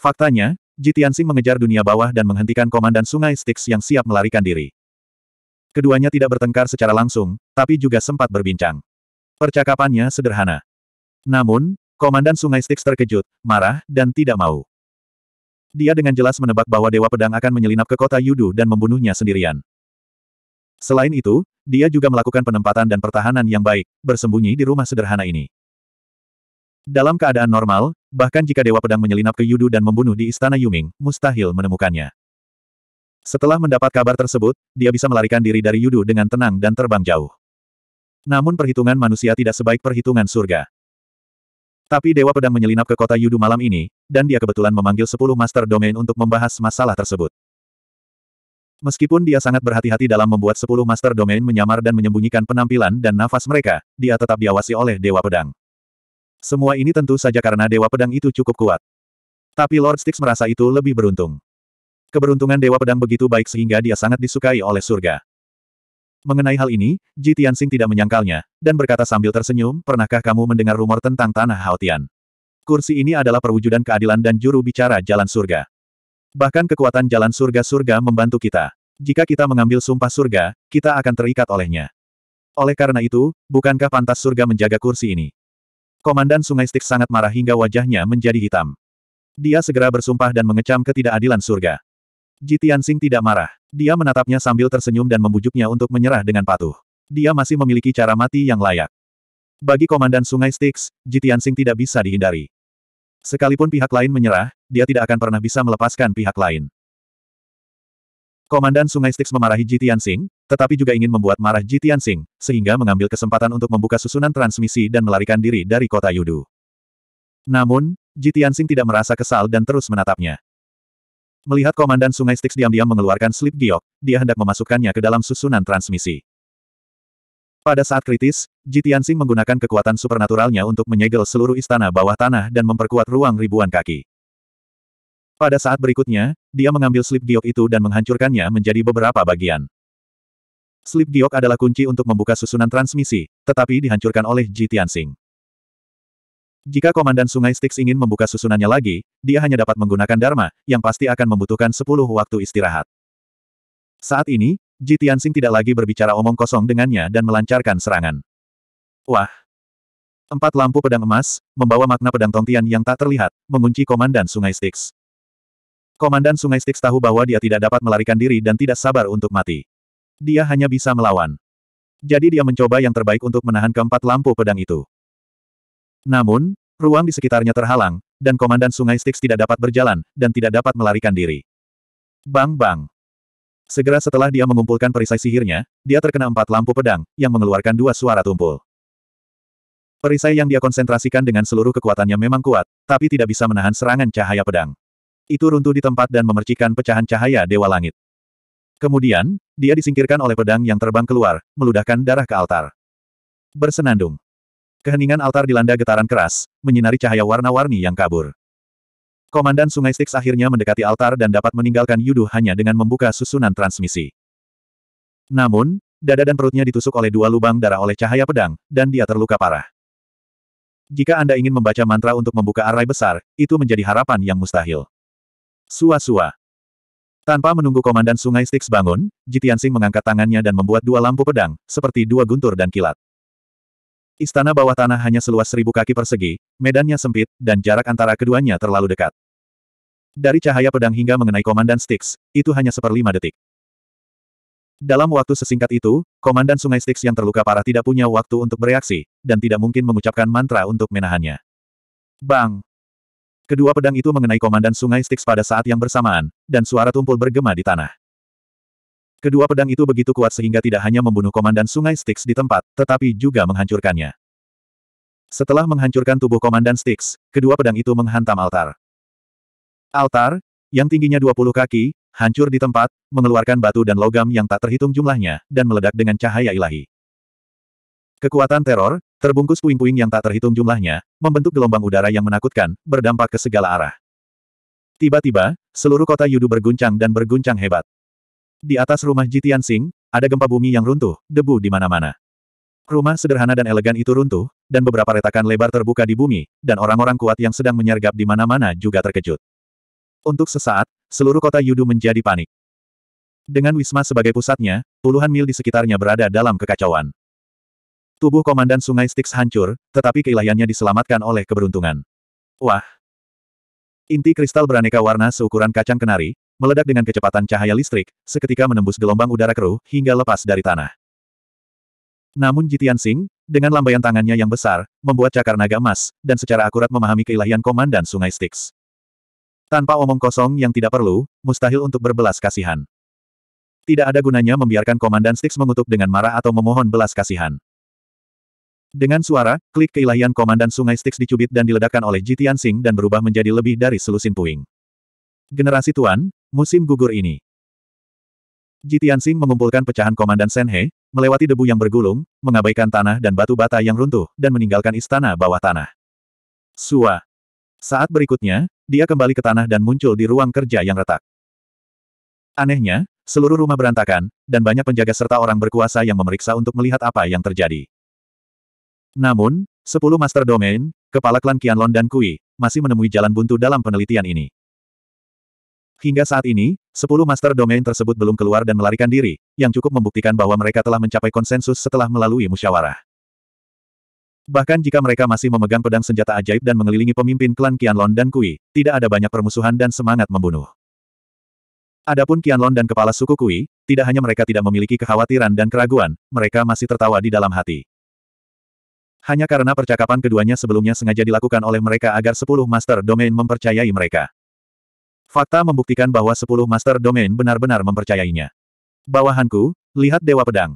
Faktanya, Jitiansing mengejar dunia bawah dan menghentikan komandan sungai Styx yang siap melarikan diri. Keduanya tidak bertengkar secara langsung, tapi juga sempat berbincang. Percakapannya sederhana. Namun, komandan sungai Styx terkejut, marah, dan tidak mau. Dia dengan jelas menebak bahwa Dewa Pedang akan menyelinap ke kota Yudu dan membunuhnya sendirian. Selain itu, dia juga melakukan penempatan dan pertahanan yang baik, bersembunyi di rumah sederhana ini. Dalam keadaan normal, bahkan jika Dewa Pedang menyelinap ke Yudu dan membunuh di Istana Yuming, mustahil menemukannya. Setelah mendapat kabar tersebut, dia bisa melarikan diri dari Yudu dengan tenang dan terbang jauh. Namun perhitungan manusia tidak sebaik perhitungan surga. Tapi Dewa Pedang menyelinap ke kota Yudu malam ini, dan dia kebetulan memanggil sepuluh Master Domain untuk membahas masalah tersebut. Meskipun dia sangat berhati-hati dalam membuat sepuluh master domain menyamar dan menyembunyikan penampilan dan nafas mereka, dia tetap diawasi oleh Dewa Pedang. Semua ini tentu saja karena Dewa Pedang itu cukup kuat. Tapi Lord Styx merasa itu lebih beruntung. Keberuntungan Dewa Pedang begitu baik sehingga dia sangat disukai oleh surga. Mengenai hal ini, Ji Tianxing tidak menyangkalnya, dan berkata sambil tersenyum, pernahkah kamu mendengar rumor tentang Tanah Haotian? Kursi ini adalah perwujudan keadilan dan juru bicara jalan surga. Bahkan kekuatan jalan surga-surga membantu kita. Jika kita mengambil sumpah surga, kita akan terikat olehnya. Oleh karena itu, bukankah pantas surga menjaga kursi ini? Komandan Sungai Stik sangat marah hingga wajahnya menjadi hitam. Dia segera bersumpah dan mengecam ketidakadilan surga. Sing tidak marah. Dia menatapnya sambil tersenyum dan membujuknya untuk menyerah dengan patuh. Dia masih memiliki cara mati yang layak. Bagi Komandan Sungai Jitian Sing tidak bisa dihindari. Sekalipun pihak lain menyerah, dia tidak akan pernah bisa melepaskan pihak lain. Komandan Sungai Styx memarahi Jitian Sing tetapi juga ingin membuat marah Ji Tianxing, sehingga mengambil kesempatan untuk membuka susunan transmisi dan melarikan diri dari kota Yudu. Namun, Ji Tianxing tidak merasa kesal dan terus menatapnya. Melihat Komandan Sungai Styx diam-diam mengeluarkan slip giok, dia hendak memasukkannya ke dalam susunan transmisi. Pada saat kritis, Ji Tianxing menggunakan kekuatan supernaturalnya untuk menyegel seluruh istana bawah tanah dan memperkuat ruang ribuan kaki. Pada saat berikutnya, dia mengambil slip giok itu dan menghancurkannya menjadi beberapa bagian. Slip giok adalah kunci untuk membuka susunan transmisi, tetapi dihancurkan oleh Ji Tianxing. Jika Komandan Sungai Styx ingin membuka susunannya lagi, dia hanya dapat menggunakan Dharma, yang pasti akan membutuhkan 10 waktu istirahat. Saat ini, Ji Tianxing tidak lagi berbicara omong kosong dengannya dan melancarkan serangan. Wah! Empat lampu pedang emas, membawa makna pedang Tongtian yang tak terlihat, mengunci Komandan Sungai Styx. Komandan Sungai Styx tahu bahwa dia tidak dapat melarikan diri dan tidak sabar untuk mati. Dia hanya bisa melawan. Jadi dia mencoba yang terbaik untuk menahan keempat lampu pedang itu. Namun, ruang di sekitarnya terhalang, dan komandan sungai Styx tidak dapat berjalan, dan tidak dapat melarikan diri. Bang-bang. Segera setelah dia mengumpulkan perisai sihirnya, dia terkena empat lampu pedang, yang mengeluarkan dua suara tumpul. Perisai yang dia konsentrasikan dengan seluruh kekuatannya memang kuat, tapi tidak bisa menahan serangan cahaya pedang. Itu runtuh di tempat dan memercikan pecahan cahaya Dewa Langit. Kemudian, dia disingkirkan oleh pedang yang terbang keluar, meludahkan darah ke altar. Bersenandung. Keheningan altar dilanda getaran keras, menyinari cahaya warna-warni yang kabur. Komandan Sungai Styx akhirnya mendekati altar dan dapat meninggalkan Yudu hanya dengan membuka susunan transmisi. Namun, dada dan perutnya ditusuk oleh dua lubang darah oleh cahaya pedang, dan dia terluka parah. Jika Anda ingin membaca mantra untuk membuka arai besar, itu menjadi harapan yang mustahil. Sua-sua. Tanpa menunggu komandan sungai Styx bangun, Jitian Sing mengangkat tangannya dan membuat dua lampu pedang, seperti dua guntur dan kilat. Istana bawah tanah hanya seluas seribu kaki persegi, medannya sempit, dan jarak antara keduanya terlalu dekat. Dari cahaya pedang hingga mengenai Komandan Styx, itu hanya seperlima detik. Dalam waktu sesingkat itu, Komandan Sungai Styx yang terluka parah tidak punya waktu untuk bereaksi, dan tidak mungkin mengucapkan mantra untuk menahannya. Bang! Kedua pedang itu mengenai komandan sungai Styx pada saat yang bersamaan, dan suara tumpul bergema di tanah. Kedua pedang itu begitu kuat sehingga tidak hanya membunuh komandan sungai Styx di tempat, tetapi juga menghancurkannya. Setelah menghancurkan tubuh komandan Styx, kedua pedang itu menghantam altar. Altar, yang tingginya 20 kaki, hancur di tempat, mengeluarkan batu dan logam yang tak terhitung jumlahnya, dan meledak dengan cahaya ilahi. Kekuatan teror, terbungkus puing-puing yang tak terhitung jumlahnya, membentuk gelombang udara yang menakutkan, berdampak ke segala arah. Tiba-tiba, seluruh kota Yudu berguncang dan berguncang hebat. Di atas rumah Jitian Sing, ada gempa bumi yang runtuh, debu di mana-mana. Rumah sederhana dan elegan itu runtuh, dan beberapa retakan lebar terbuka di bumi, dan orang-orang kuat yang sedang menyergap di mana-mana juga terkejut. Untuk sesaat, seluruh kota Yudu menjadi panik. Dengan Wisma sebagai pusatnya, puluhan mil di sekitarnya berada dalam kekacauan. Tubuh Komandan Sungai Styx hancur, tetapi keilahiannya diselamatkan oleh keberuntungan. Wah! Inti kristal beraneka warna seukuran kacang kenari, meledak dengan kecepatan cahaya listrik, seketika menembus gelombang udara keruh hingga lepas dari tanah. Namun Jitian Singh, dengan lambaian tangannya yang besar, membuat cakar naga emas, dan secara akurat memahami keilahian Komandan Sungai Styx. Tanpa omong kosong yang tidak perlu, mustahil untuk berbelas kasihan. Tidak ada gunanya membiarkan Komandan Styx mengutuk dengan marah atau memohon belas kasihan. Dengan suara, klik keilahian Komandan Sungai Styx dicubit dan diledakkan oleh Jitian Sing dan berubah menjadi lebih dari selusin puing. Generasi Tuan, musim gugur ini. Jitian Sing mengumpulkan pecahan Komandan Senhe, melewati debu yang bergulung, mengabaikan tanah dan batu bata yang runtuh, dan meninggalkan istana bawah tanah. Sua. Saat berikutnya, dia kembali ke tanah dan muncul di ruang kerja yang retak. Anehnya, seluruh rumah berantakan, dan banyak penjaga serta orang berkuasa yang memeriksa untuk melihat apa yang terjadi. Namun, sepuluh Master Domain, Kepala Klan Qianlong dan Kui, masih menemui jalan buntu dalam penelitian ini. Hingga saat ini, sepuluh Master Domain tersebut belum keluar dan melarikan diri, yang cukup membuktikan bahwa mereka telah mencapai konsensus setelah melalui musyawarah. Bahkan jika mereka masih memegang pedang senjata ajaib dan mengelilingi pemimpin klan Qianlong dan Kui, tidak ada banyak permusuhan dan semangat membunuh. Adapun Qianlong dan kepala suku Kui, tidak hanya mereka tidak memiliki kekhawatiran dan keraguan, mereka masih tertawa di dalam hati. Hanya karena percakapan keduanya sebelumnya sengaja dilakukan oleh mereka agar sepuluh Master Domain mempercayai mereka. Fakta membuktikan bahwa sepuluh Master Domain benar-benar mempercayainya. Bawahanku, lihat Dewa Pedang.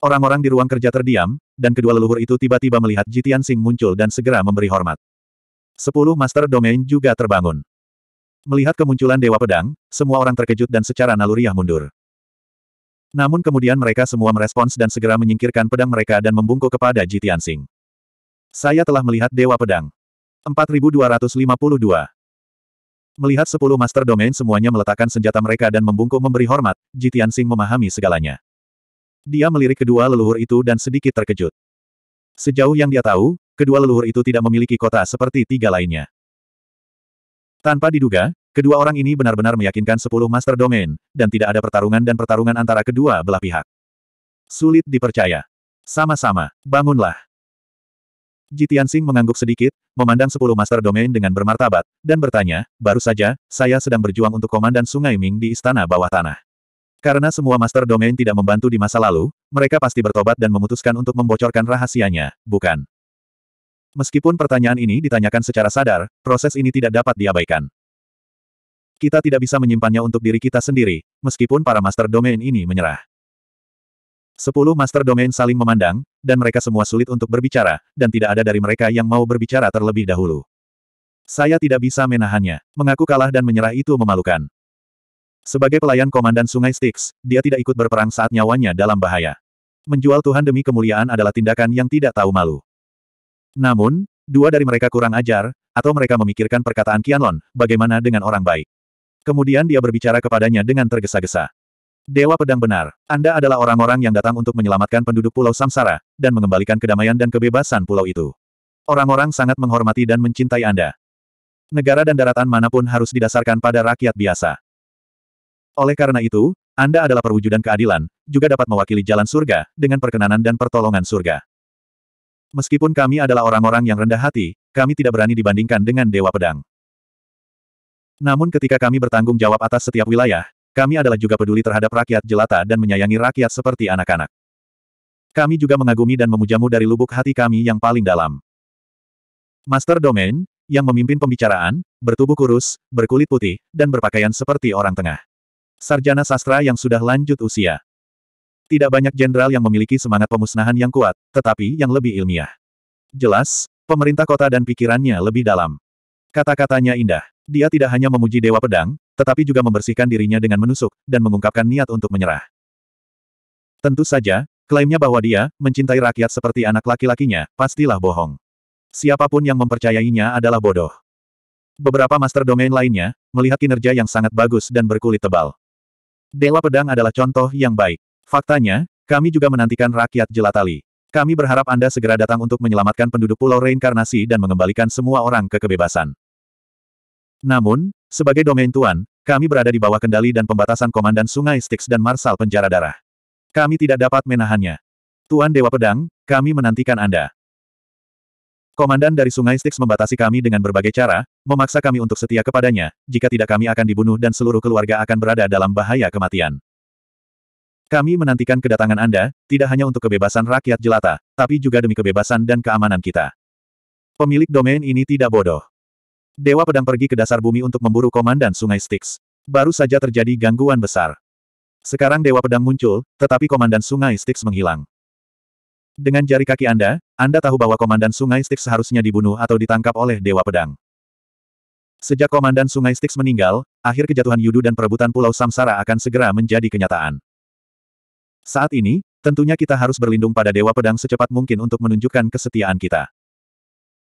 Orang-orang di ruang kerja terdiam, dan kedua leluhur itu tiba-tiba melihat Jitian Sing muncul dan segera memberi hormat. Sepuluh Master Domain juga terbangun. Melihat kemunculan Dewa Pedang, semua orang terkejut dan secara naluriah mundur. Namun kemudian mereka semua merespons dan segera menyingkirkan pedang mereka dan membungkuk kepada Jitian Tianxing. Saya telah melihat Dewa Pedang. 4252. Melihat sepuluh master domain semuanya meletakkan senjata mereka dan membungkuk memberi hormat, Jitian Tianxing memahami segalanya. Dia melirik kedua leluhur itu dan sedikit terkejut. Sejauh yang dia tahu, kedua leluhur itu tidak memiliki kota seperti tiga lainnya. Tanpa diduga, Kedua orang ini benar-benar meyakinkan sepuluh master domain, dan tidak ada pertarungan dan pertarungan antara kedua belah pihak. Sulit dipercaya. Sama-sama, bangunlah. Jitian mengangguk sedikit, memandang sepuluh master domain dengan bermartabat, dan bertanya, baru saja, saya sedang berjuang untuk komandan Sungai Ming di istana bawah tanah. Karena semua master domain tidak membantu di masa lalu, mereka pasti bertobat dan memutuskan untuk membocorkan rahasianya, bukan? Meskipun pertanyaan ini ditanyakan secara sadar, proses ini tidak dapat diabaikan. Kita tidak bisa menyimpannya untuk diri kita sendiri, meskipun para master domain ini menyerah. Sepuluh master domain saling memandang, dan mereka semua sulit untuk berbicara, dan tidak ada dari mereka yang mau berbicara terlebih dahulu. Saya tidak bisa menahannya. Mengaku kalah dan menyerah itu memalukan. Sebagai pelayan komandan Sungai Styx, dia tidak ikut berperang saat nyawanya dalam bahaya. Menjual Tuhan demi kemuliaan adalah tindakan yang tidak tahu malu. Namun, dua dari mereka kurang ajar, atau mereka memikirkan perkataan Qianlon, bagaimana dengan orang baik. Kemudian dia berbicara kepadanya dengan tergesa-gesa. Dewa Pedang benar, Anda adalah orang-orang yang datang untuk menyelamatkan penduduk Pulau Samsara, dan mengembalikan kedamaian dan kebebasan pulau itu. Orang-orang sangat menghormati dan mencintai Anda. Negara dan daratan manapun harus didasarkan pada rakyat biasa. Oleh karena itu, Anda adalah perwujudan keadilan, juga dapat mewakili jalan surga, dengan perkenanan dan pertolongan surga. Meskipun kami adalah orang-orang yang rendah hati, kami tidak berani dibandingkan dengan Dewa Pedang. Namun ketika kami bertanggung jawab atas setiap wilayah, kami adalah juga peduli terhadap rakyat jelata dan menyayangi rakyat seperti anak-anak. Kami juga mengagumi dan memujamu dari lubuk hati kami yang paling dalam. Master Domain, yang memimpin pembicaraan, bertubuh kurus, berkulit putih, dan berpakaian seperti orang tengah. Sarjana sastra yang sudah lanjut usia. Tidak banyak jenderal yang memiliki semangat pemusnahan yang kuat, tetapi yang lebih ilmiah. Jelas, pemerintah kota dan pikirannya lebih dalam. Kata-katanya indah. Dia tidak hanya memuji Dewa Pedang, tetapi juga membersihkan dirinya dengan menusuk, dan mengungkapkan niat untuk menyerah. Tentu saja, klaimnya bahwa dia, mencintai rakyat seperti anak laki-lakinya, pastilah bohong. Siapapun yang mempercayainya adalah bodoh. Beberapa master domain lainnya, melihat kinerja yang sangat bagus dan berkulit tebal. Dewa Pedang adalah contoh yang baik. Faktanya, kami juga menantikan rakyat Jelatali. Kami berharap Anda segera datang untuk menyelamatkan penduduk pulau reinkarnasi dan mengembalikan semua orang ke kebebasan. Namun, sebagai domain tuan, kami berada di bawah kendali dan pembatasan Komandan Sungai Styx dan Marsal Penjara Darah. Kami tidak dapat menahannya. Tuan Dewa Pedang, kami menantikan Anda. Komandan dari Sungai Styx membatasi kami dengan berbagai cara, memaksa kami untuk setia kepadanya, jika tidak kami akan dibunuh dan seluruh keluarga akan berada dalam bahaya kematian. Kami menantikan kedatangan Anda, tidak hanya untuk kebebasan rakyat jelata, tapi juga demi kebebasan dan keamanan kita. Pemilik domain ini tidak bodoh. Dewa Pedang pergi ke dasar bumi untuk memburu komandan Sungai Styx. Baru saja terjadi gangguan besar. Sekarang Dewa Pedang muncul, tetapi komandan Sungai Styx menghilang. Dengan jari kaki Anda, Anda tahu bahwa komandan Sungai Styx seharusnya dibunuh atau ditangkap oleh Dewa Pedang. Sejak komandan Sungai Styx meninggal, akhir kejatuhan Yudu dan perebutan Pulau Samsara akan segera menjadi kenyataan. Saat ini, tentunya kita harus berlindung pada Dewa Pedang secepat mungkin untuk menunjukkan kesetiaan kita.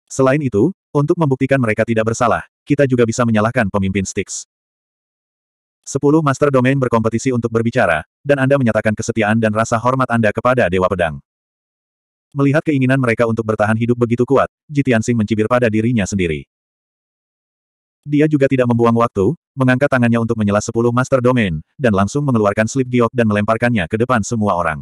Selain itu, untuk membuktikan mereka tidak bersalah, kita juga bisa menyalahkan pemimpin Styx. Sepuluh Master Domain berkompetisi untuk berbicara, dan Anda menyatakan kesetiaan dan rasa hormat Anda kepada Dewa Pedang. Melihat keinginan mereka untuk bertahan hidup begitu kuat, Jitiansing mencibir pada dirinya sendiri. Dia juga tidak membuang waktu, mengangkat tangannya untuk menyela sepuluh Master Domain, dan langsung mengeluarkan slip giok dan melemparkannya ke depan semua orang.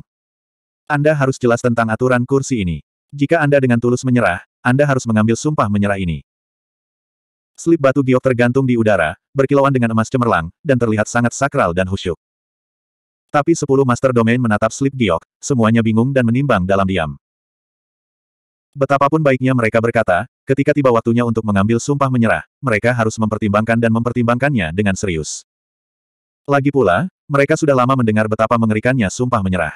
Anda harus jelas tentang aturan kursi ini. Jika Anda dengan tulus menyerah, Anda harus mengambil sumpah menyerah ini. Slip batu giok tergantung di udara, berkilauan dengan emas cemerlang, dan terlihat sangat sakral dan khusyuk. Tapi sepuluh Master Domain menatap slip giok, semuanya bingung dan menimbang dalam diam. Betapapun baiknya mereka berkata, ketika tiba waktunya untuk mengambil sumpah menyerah, mereka harus mempertimbangkan dan mempertimbangkannya dengan serius. Lagi pula, mereka sudah lama mendengar betapa mengerikannya sumpah menyerah.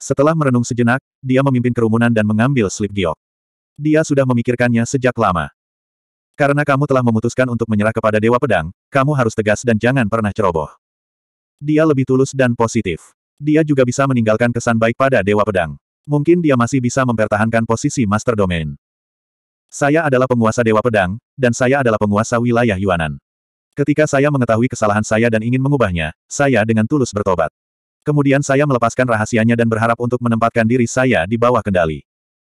Setelah merenung sejenak, dia memimpin kerumunan dan mengambil slip giok. Dia sudah memikirkannya sejak lama. Karena kamu telah memutuskan untuk menyerah kepada Dewa Pedang, kamu harus tegas dan jangan pernah ceroboh. Dia lebih tulus dan positif. Dia juga bisa meninggalkan kesan baik pada Dewa Pedang. Mungkin dia masih bisa mempertahankan posisi Master Domain. Saya adalah penguasa Dewa Pedang, dan saya adalah penguasa wilayah Yuanan. Ketika saya mengetahui kesalahan saya dan ingin mengubahnya, saya dengan tulus bertobat. Kemudian saya melepaskan rahasianya dan berharap untuk menempatkan diri saya di bawah kendali.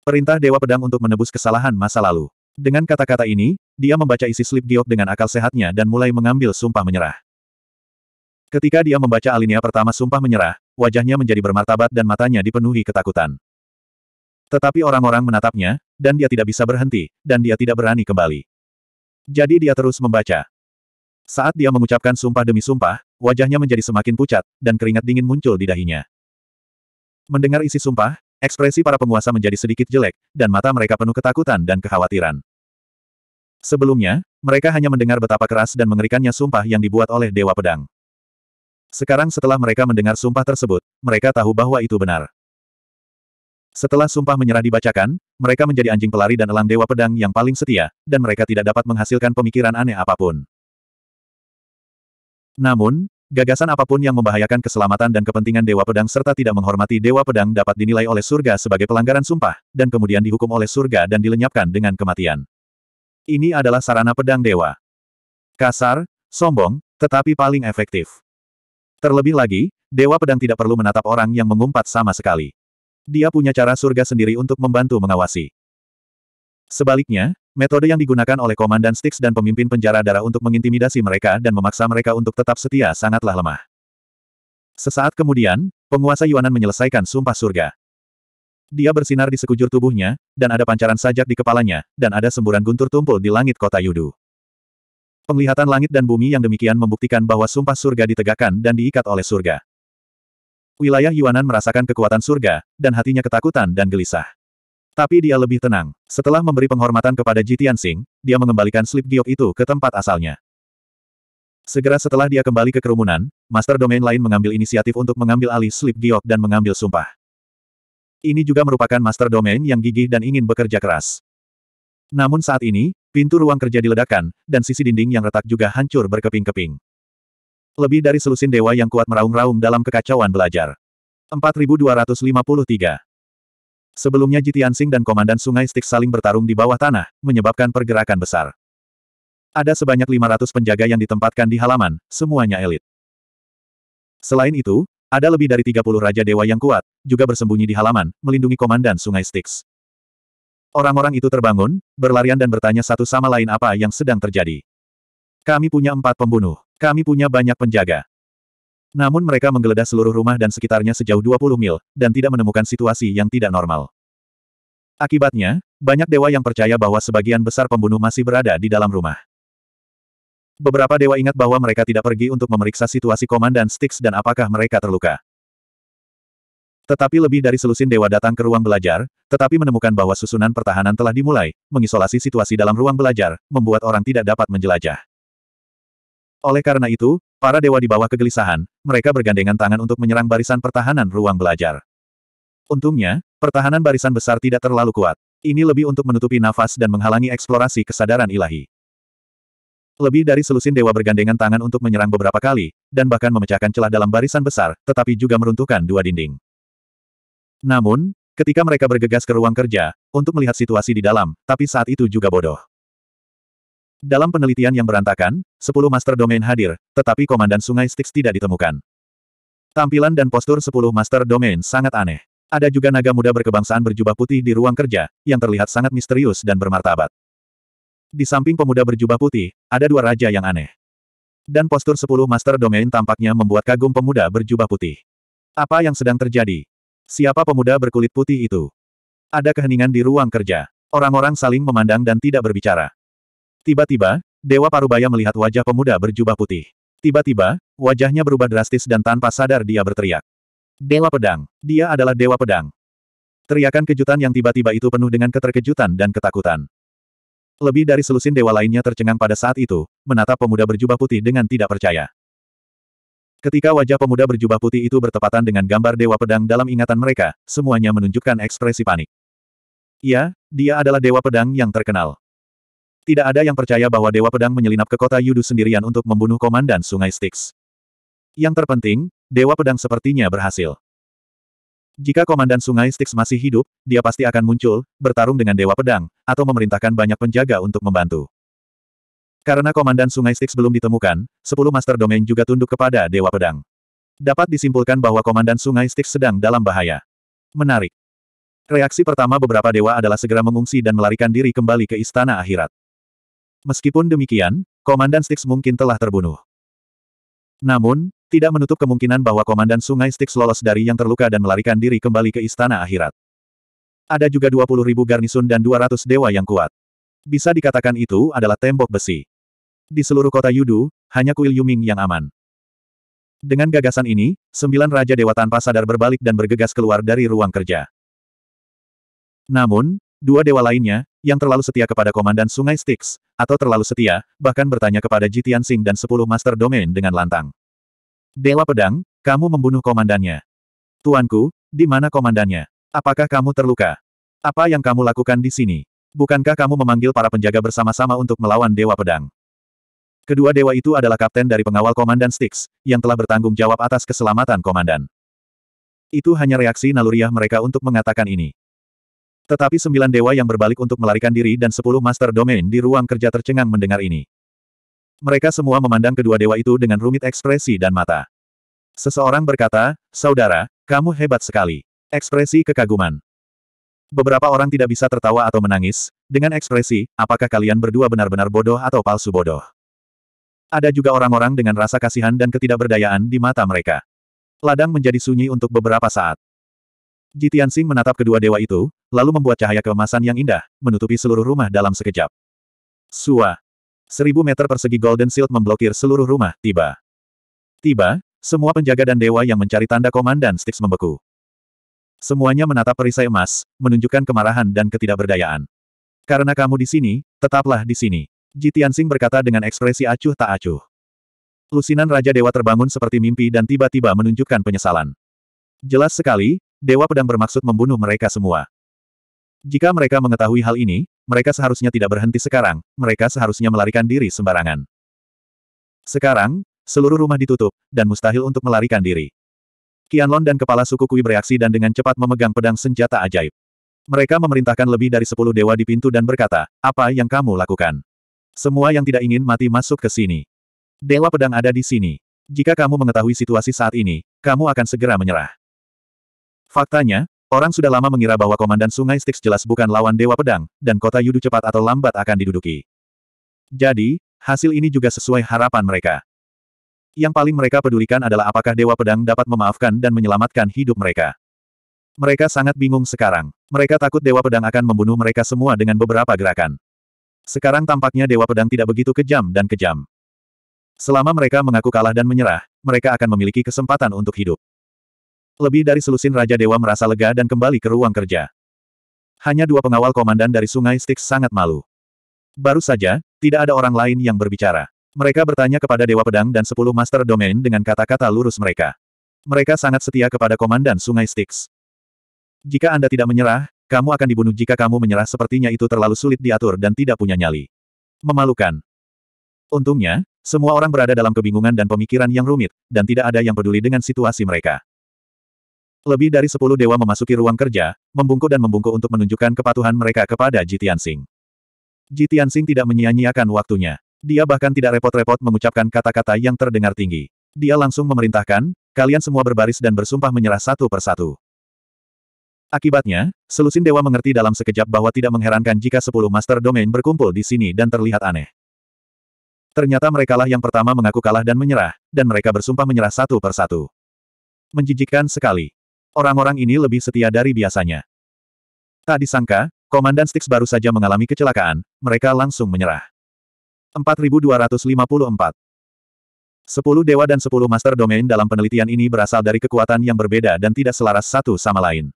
Perintah Dewa Pedang untuk menebus kesalahan masa lalu. Dengan kata-kata ini, dia membaca isi slip giok dengan akal sehatnya dan mulai mengambil sumpah menyerah. Ketika dia membaca alinea pertama Sumpah Menyerah, wajahnya menjadi bermartabat dan matanya dipenuhi ketakutan. Tetapi orang-orang menatapnya, dan dia tidak bisa berhenti, dan dia tidak berani kembali. Jadi dia terus membaca. Saat dia mengucapkan sumpah demi sumpah, wajahnya menjadi semakin pucat, dan keringat dingin muncul di dahinya. Mendengar isi sumpah, ekspresi para penguasa menjadi sedikit jelek, dan mata mereka penuh ketakutan dan kekhawatiran. Sebelumnya, mereka hanya mendengar betapa keras dan mengerikannya sumpah yang dibuat oleh Dewa Pedang. Sekarang setelah mereka mendengar sumpah tersebut, mereka tahu bahwa itu benar. Setelah sumpah menyerah dibacakan, mereka menjadi anjing pelari dan elang dewa pedang yang paling setia, dan mereka tidak dapat menghasilkan pemikiran aneh apapun. Namun, gagasan apapun yang membahayakan keselamatan dan kepentingan dewa pedang serta tidak menghormati dewa pedang dapat dinilai oleh surga sebagai pelanggaran sumpah, dan kemudian dihukum oleh surga dan dilenyapkan dengan kematian. Ini adalah sarana pedang dewa. Kasar, sombong, tetapi paling efektif. Terlebih lagi, Dewa Pedang tidak perlu menatap orang yang mengumpat sama sekali. Dia punya cara surga sendiri untuk membantu mengawasi. Sebaliknya, metode yang digunakan oleh Komandan Styx dan pemimpin penjara darah untuk mengintimidasi mereka dan memaksa mereka untuk tetap setia sangatlah lemah. Sesaat kemudian, penguasa Yuanan menyelesaikan sumpah surga. Dia bersinar di sekujur tubuhnya, dan ada pancaran sajak di kepalanya, dan ada semburan guntur tumpul di langit kota Yudu. Penglihatan langit dan bumi yang demikian membuktikan bahwa sumpah surga ditegakkan dan diikat oleh surga. Wilayah Yuanan merasakan kekuatan surga, dan hatinya ketakutan dan gelisah. Tapi dia lebih tenang. Setelah memberi penghormatan kepada Jitian Tianxing, dia mengembalikan slip giok itu ke tempat asalnya. Segera setelah dia kembali ke kerumunan, master domain lain mengambil inisiatif untuk mengambil alih slip giok dan mengambil sumpah. Ini juga merupakan master domain yang gigih dan ingin bekerja keras. Namun saat ini, pintu ruang kerja diledakkan, dan sisi dinding yang retak juga hancur berkeping-keping. Lebih dari selusin dewa yang kuat meraung-raung dalam kekacauan belajar. 4253 Sebelumnya Jitian Sing dan Komandan Sungai Stik saling bertarung di bawah tanah, menyebabkan pergerakan besar. Ada sebanyak 500 penjaga yang ditempatkan di halaman, semuanya elit. Selain itu, ada lebih dari 30 Raja Dewa yang kuat, juga bersembunyi di halaman, melindungi Komandan Sungai Styx. Orang-orang itu terbangun, berlarian dan bertanya satu sama lain apa yang sedang terjadi. Kami punya empat pembunuh. Kami punya banyak penjaga. Namun mereka menggeledah seluruh rumah dan sekitarnya sejauh 20 mil, dan tidak menemukan situasi yang tidak normal. Akibatnya, banyak dewa yang percaya bahwa sebagian besar pembunuh masih berada di dalam rumah. Beberapa dewa ingat bahwa mereka tidak pergi untuk memeriksa situasi komandan Styx dan apakah mereka terluka. Tetapi lebih dari selusin dewa datang ke ruang belajar, tetapi menemukan bahwa susunan pertahanan telah dimulai, mengisolasi situasi dalam ruang belajar, membuat orang tidak dapat menjelajah. Oleh karena itu, para dewa di bawah kegelisahan, mereka bergandengan tangan untuk menyerang barisan pertahanan ruang belajar. Untungnya, pertahanan barisan besar tidak terlalu kuat. Ini lebih untuk menutupi nafas dan menghalangi eksplorasi kesadaran ilahi. Lebih dari selusin dewa bergandengan tangan untuk menyerang beberapa kali, dan bahkan memecahkan celah dalam barisan besar, tetapi juga meruntuhkan dua dinding. Namun, ketika mereka bergegas ke ruang kerja, untuk melihat situasi di dalam, tapi saat itu juga bodoh. Dalam penelitian yang berantakan, 10 master domain hadir, tetapi komandan sungai Styx tidak ditemukan. Tampilan dan postur 10 master domain sangat aneh. Ada juga naga muda berkebangsaan berjubah putih di ruang kerja, yang terlihat sangat misterius dan bermartabat. Di samping pemuda berjubah putih, ada dua raja yang aneh. Dan postur 10 master domain tampaknya membuat kagum pemuda berjubah putih. Apa yang sedang terjadi? Siapa pemuda berkulit putih itu? Ada keheningan di ruang kerja. Orang-orang saling memandang dan tidak berbicara. Tiba-tiba, Dewa Parubaya melihat wajah pemuda berjubah putih. Tiba-tiba, wajahnya berubah drastis dan tanpa sadar dia berteriak. Dewa Pedang. Dia adalah Dewa Pedang. Teriakan kejutan yang tiba-tiba itu penuh dengan keterkejutan dan ketakutan. Lebih dari selusin dewa lainnya tercengang pada saat itu, menatap pemuda berjubah putih dengan tidak percaya. Ketika wajah pemuda berjubah putih itu bertepatan dengan gambar Dewa Pedang dalam ingatan mereka, semuanya menunjukkan ekspresi panik. Iya, dia adalah Dewa Pedang yang terkenal. Tidak ada yang percaya bahwa Dewa Pedang menyelinap ke kota Yudu sendirian untuk membunuh komandan Sungai Styx. Yang terpenting, Dewa Pedang sepertinya berhasil. Jika komandan Sungai Styx masih hidup, dia pasti akan muncul, bertarung dengan Dewa Pedang, atau memerintahkan banyak penjaga untuk membantu. Karena Komandan Sungai Styx belum ditemukan, sepuluh Master Domain juga tunduk kepada Dewa Pedang. Dapat disimpulkan bahwa Komandan Sungai Styx sedang dalam bahaya. Menarik. Reaksi pertama beberapa dewa adalah segera mengungsi dan melarikan diri kembali ke Istana Akhirat. Meskipun demikian, Komandan Styx mungkin telah terbunuh. Namun, tidak menutup kemungkinan bahwa Komandan Sungai Styx lolos dari yang terluka dan melarikan diri kembali ke Istana Akhirat. Ada juga 20.000 garnisun dan 200 dewa yang kuat. Bisa dikatakan itu adalah tembok besi. Di seluruh kota Yudu, hanya kuil Yuming yang aman. Dengan gagasan ini, sembilan Raja Dewa tanpa sadar berbalik dan bergegas keluar dari ruang kerja. Namun, dua dewa lainnya, yang terlalu setia kepada Komandan Sungai Styx, atau terlalu setia, bahkan bertanya kepada Jitian Sing dan sepuluh Master Domain dengan lantang. Dewa Pedang, kamu membunuh komandannya. Tuanku, di mana komandannya? Apakah kamu terluka? Apa yang kamu lakukan di sini? Bukankah kamu memanggil para penjaga bersama-sama untuk melawan Dewa Pedang? Kedua dewa itu adalah kapten dari pengawal Komandan Styx, yang telah bertanggung jawab atas keselamatan Komandan. Itu hanya reaksi naluriah mereka untuk mengatakan ini. Tetapi sembilan dewa yang berbalik untuk melarikan diri dan sepuluh master domain di ruang kerja tercengang mendengar ini. Mereka semua memandang kedua dewa itu dengan rumit ekspresi dan mata. Seseorang berkata, Saudara, kamu hebat sekali. Ekspresi kekaguman. Beberapa orang tidak bisa tertawa atau menangis, dengan ekspresi, apakah kalian berdua benar-benar bodoh atau palsu bodoh. Ada juga orang-orang dengan rasa kasihan dan ketidakberdayaan di mata mereka. Ladang menjadi sunyi untuk beberapa saat. Jitian Sing menatap kedua dewa itu, lalu membuat cahaya keemasan yang indah, menutupi seluruh rumah dalam sekejap. Sua. Seribu meter persegi Golden Shield memblokir seluruh rumah, tiba. Tiba, semua penjaga dan dewa yang mencari tanda komandan Styx membeku. Semuanya menatap perisai emas, menunjukkan kemarahan dan ketidakberdayaan. Karena kamu di sini, tetaplah di sini. Ji Tianxing berkata dengan ekspresi acuh tak acuh. Lusinan Raja Dewa terbangun seperti mimpi dan tiba-tiba menunjukkan penyesalan. Jelas sekali, Dewa Pedang bermaksud membunuh mereka semua. Jika mereka mengetahui hal ini, mereka seharusnya tidak berhenti sekarang, mereka seharusnya melarikan diri sembarangan. Sekarang, seluruh rumah ditutup, dan mustahil untuk melarikan diri. Qianlon dan kepala suku Kui bereaksi dan dengan cepat memegang pedang senjata ajaib. Mereka memerintahkan lebih dari sepuluh dewa di pintu dan berkata, apa yang kamu lakukan? Semua yang tidak ingin mati masuk ke sini. Dewa pedang ada di sini. Jika kamu mengetahui situasi saat ini, kamu akan segera menyerah. Faktanya, orang sudah lama mengira bahwa Komandan Sungai Styx jelas bukan lawan Dewa Pedang, dan kota Yudu cepat atau lambat akan diduduki. Jadi, hasil ini juga sesuai harapan mereka. Yang paling mereka pedulikan adalah apakah Dewa Pedang dapat memaafkan dan menyelamatkan hidup mereka. Mereka sangat bingung sekarang. Mereka takut Dewa Pedang akan membunuh mereka semua dengan beberapa gerakan. Sekarang tampaknya Dewa Pedang tidak begitu kejam dan kejam. Selama mereka mengaku kalah dan menyerah, mereka akan memiliki kesempatan untuk hidup. Lebih dari selusin Raja Dewa merasa lega dan kembali ke ruang kerja. Hanya dua pengawal komandan dari Sungai Styx sangat malu. Baru saja, tidak ada orang lain yang berbicara. Mereka bertanya kepada Dewa Pedang dan sepuluh Master Domain dengan kata-kata lurus mereka. Mereka sangat setia kepada Komandan Sungai Styx. Jika Anda tidak menyerah, kamu akan dibunuh jika kamu menyerah sepertinya itu terlalu sulit diatur dan tidak punya nyali. Memalukan. Untungnya, semua orang berada dalam kebingungan dan pemikiran yang rumit, dan tidak ada yang peduli dengan situasi mereka. Lebih dari sepuluh dewa memasuki ruang kerja, membungkuk dan membungkuk untuk menunjukkan kepatuhan mereka kepada Jitian Sing. Jitian Sing tidak menyia-nyiakan waktunya. Dia bahkan tidak repot-repot mengucapkan kata-kata yang terdengar tinggi. Dia langsung memerintahkan, kalian semua berbaris dan bersumpah menyerah satu persatu. Akibatnya, selusin dewa mengerti dalam sekejap bahwa tidak mengherankan jika sepuluh master domain berkumpul di sini dan terlihat aneh. Ternyata merekalah yang pertama mengaku kalah dan menyerah, dan mereka bersumpah menyerah satu persatu. Menjijikkan sekali. Orang-orang ini lebih setia dari biasanya. Tak disangka, Komandan Stix baru saja mengalami kecelakaan, mereka langsung menyerah. 4254 Sepuluh dewa dan sepuluh master domain dalam penelitian ini berasal dari kekuatan yang berbeda dan tidak selaras satu sama lain.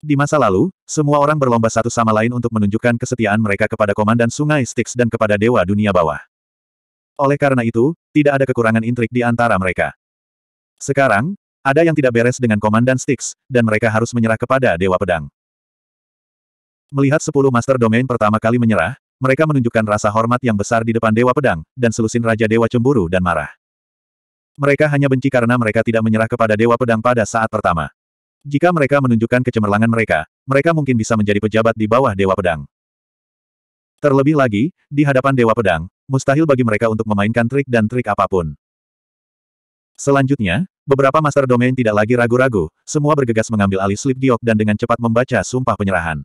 Di masa lalu, semua orang berlomba satu sama lain untuk menunjukkan kesetiaan mereka kepada Komandan Sungai Styx dan kepada Dewa Dunia Bawah. Oleh karena itu, tidak ada kekurangan intrik di antara mereka. Sekarang, ada yang tidak beres dengan Komandan Styx, dan mereka harus menyerah kepada Dewa Pedang. Melihat sepuluh Master Domain pertama kali menyerah, mereka menunjukkan rasa hormat yang besar di depan Dewa Pedang, dan selusin Raja Dewa cemburu dan marah. Mereka hanya benci karena mereka tidak menyerah kepada Dewa Pedang pada saat pertama. Jika mereka menunjukkan kecemerlangan mereka, mereka mungkin bisa menjadi pejabat di bawah Dewa Pedang. Terlebih lagi, di hadapan Dewa Pedang, mustahil bagi mereka untuk memainkan trik dan trik apapun. Selanjutnya, beberapa Master Domain tidak lagi ragu-ragu, semua bergegas mengambil alih Slip Diok dan dengan cepat membaca Sumpah Penyerahan.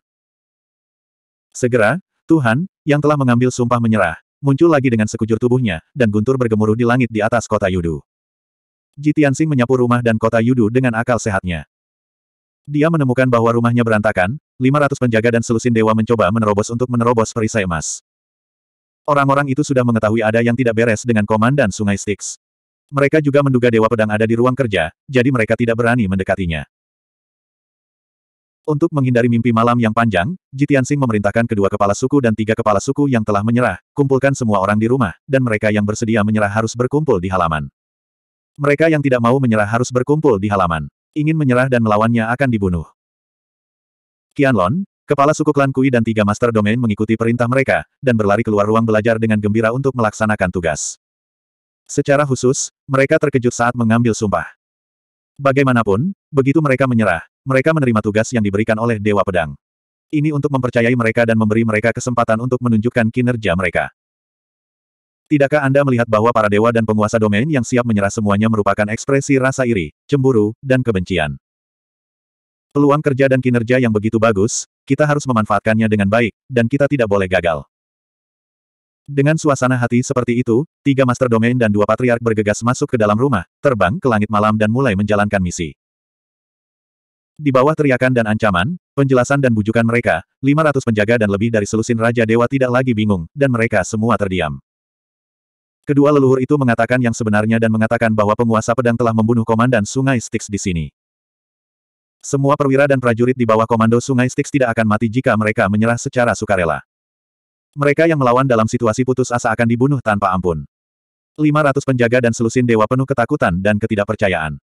Segera, Tuhan, yang telah mengambil sumpah menyerah, muncul lagi dengan sekujur tubuhnya, dan guntur bergemuruh di langit di atas kota Yudu. Jitiansing menyapu rumah dan kota Yudu dengan akal sehatnya. Dia menemukan bahwa rumahnya berantakan, 500 penjaga dan selusin dewa mencoba menerobos untuk menerobos perisai emas. Orang-orang itu sudah mengetahui ada yang tidak beres dengan komandan Sungai Styx. Mereka juga menduga dewa pedang ada di ruang kerja, jadi mereka tidak berani mendekatinya. Untuk menghindari mimpi malam yang panjang, Jitian Sing memerintahkan kedua kepala suku dan tiga kepala suku yang telah menyerah, kumpulkan semua orang di rumah, dan mereka yang bersedia menyerah harus berkumpul di halaman. Mereka yang tidak mau menyerah harus berkumpul di halaman ingin menyerah dan melawannya akan dibunuh. Qianlon, kepala suku klan Kui dan tiga master domain mengikuti perintah mereka, dan berlari keluar ruang belajar dengan gembira untuk melaksanakan tugas. Secara khusus, mereka terkejut saat mengambil sumpah. Bagaimanapun, begitu mereka menyerah, mereka menerima tugas yang diberikan oleh Dewa Pedang. Ini untuk mempercayai mereka dan memberi mereka kesempatan untuk menunjukkan kinerja mereka. Tidakkah Anda melihat bahwa para dewa dan penguasa domain yang siap menyerah semuanya merupakan ekspresi rasa iri, cemburu, dan kebencian? Peluang kerja dan kinerja yang begitu bagus, kita harus memanfaatkannya dengan baik, dan kita tidak boleh gagal. Dengan suasana hati seperti itu, tiga master domain dan dua patriark bergegas masuk ke dalam rumah, terbang ke langit malam dan mulai menjalankan misi. Di bawah teriakan dan ancaman, penjelasan dan bujukan mereka, 500 penjaga dan lebih dari selusin Raja Dewa tidak lagi bingung, dan mereka semua terdiam. Kedua leluhur itu mengatakan yang sebenarnya dan mengatakan bahwa penguasa pedang telah membunuh komandan sungai Styx di sini. Semua perwira dan prajurit di bawah komando sungai Styx tidak akan mati jika mereka menyerah secara sukarela. Mereka yang melawan dalam situasi putus asa akan dibunuh tanpa ampun. 500 penjaga dan selusin dewa penuh ketakutan dan ketidakpercayaan.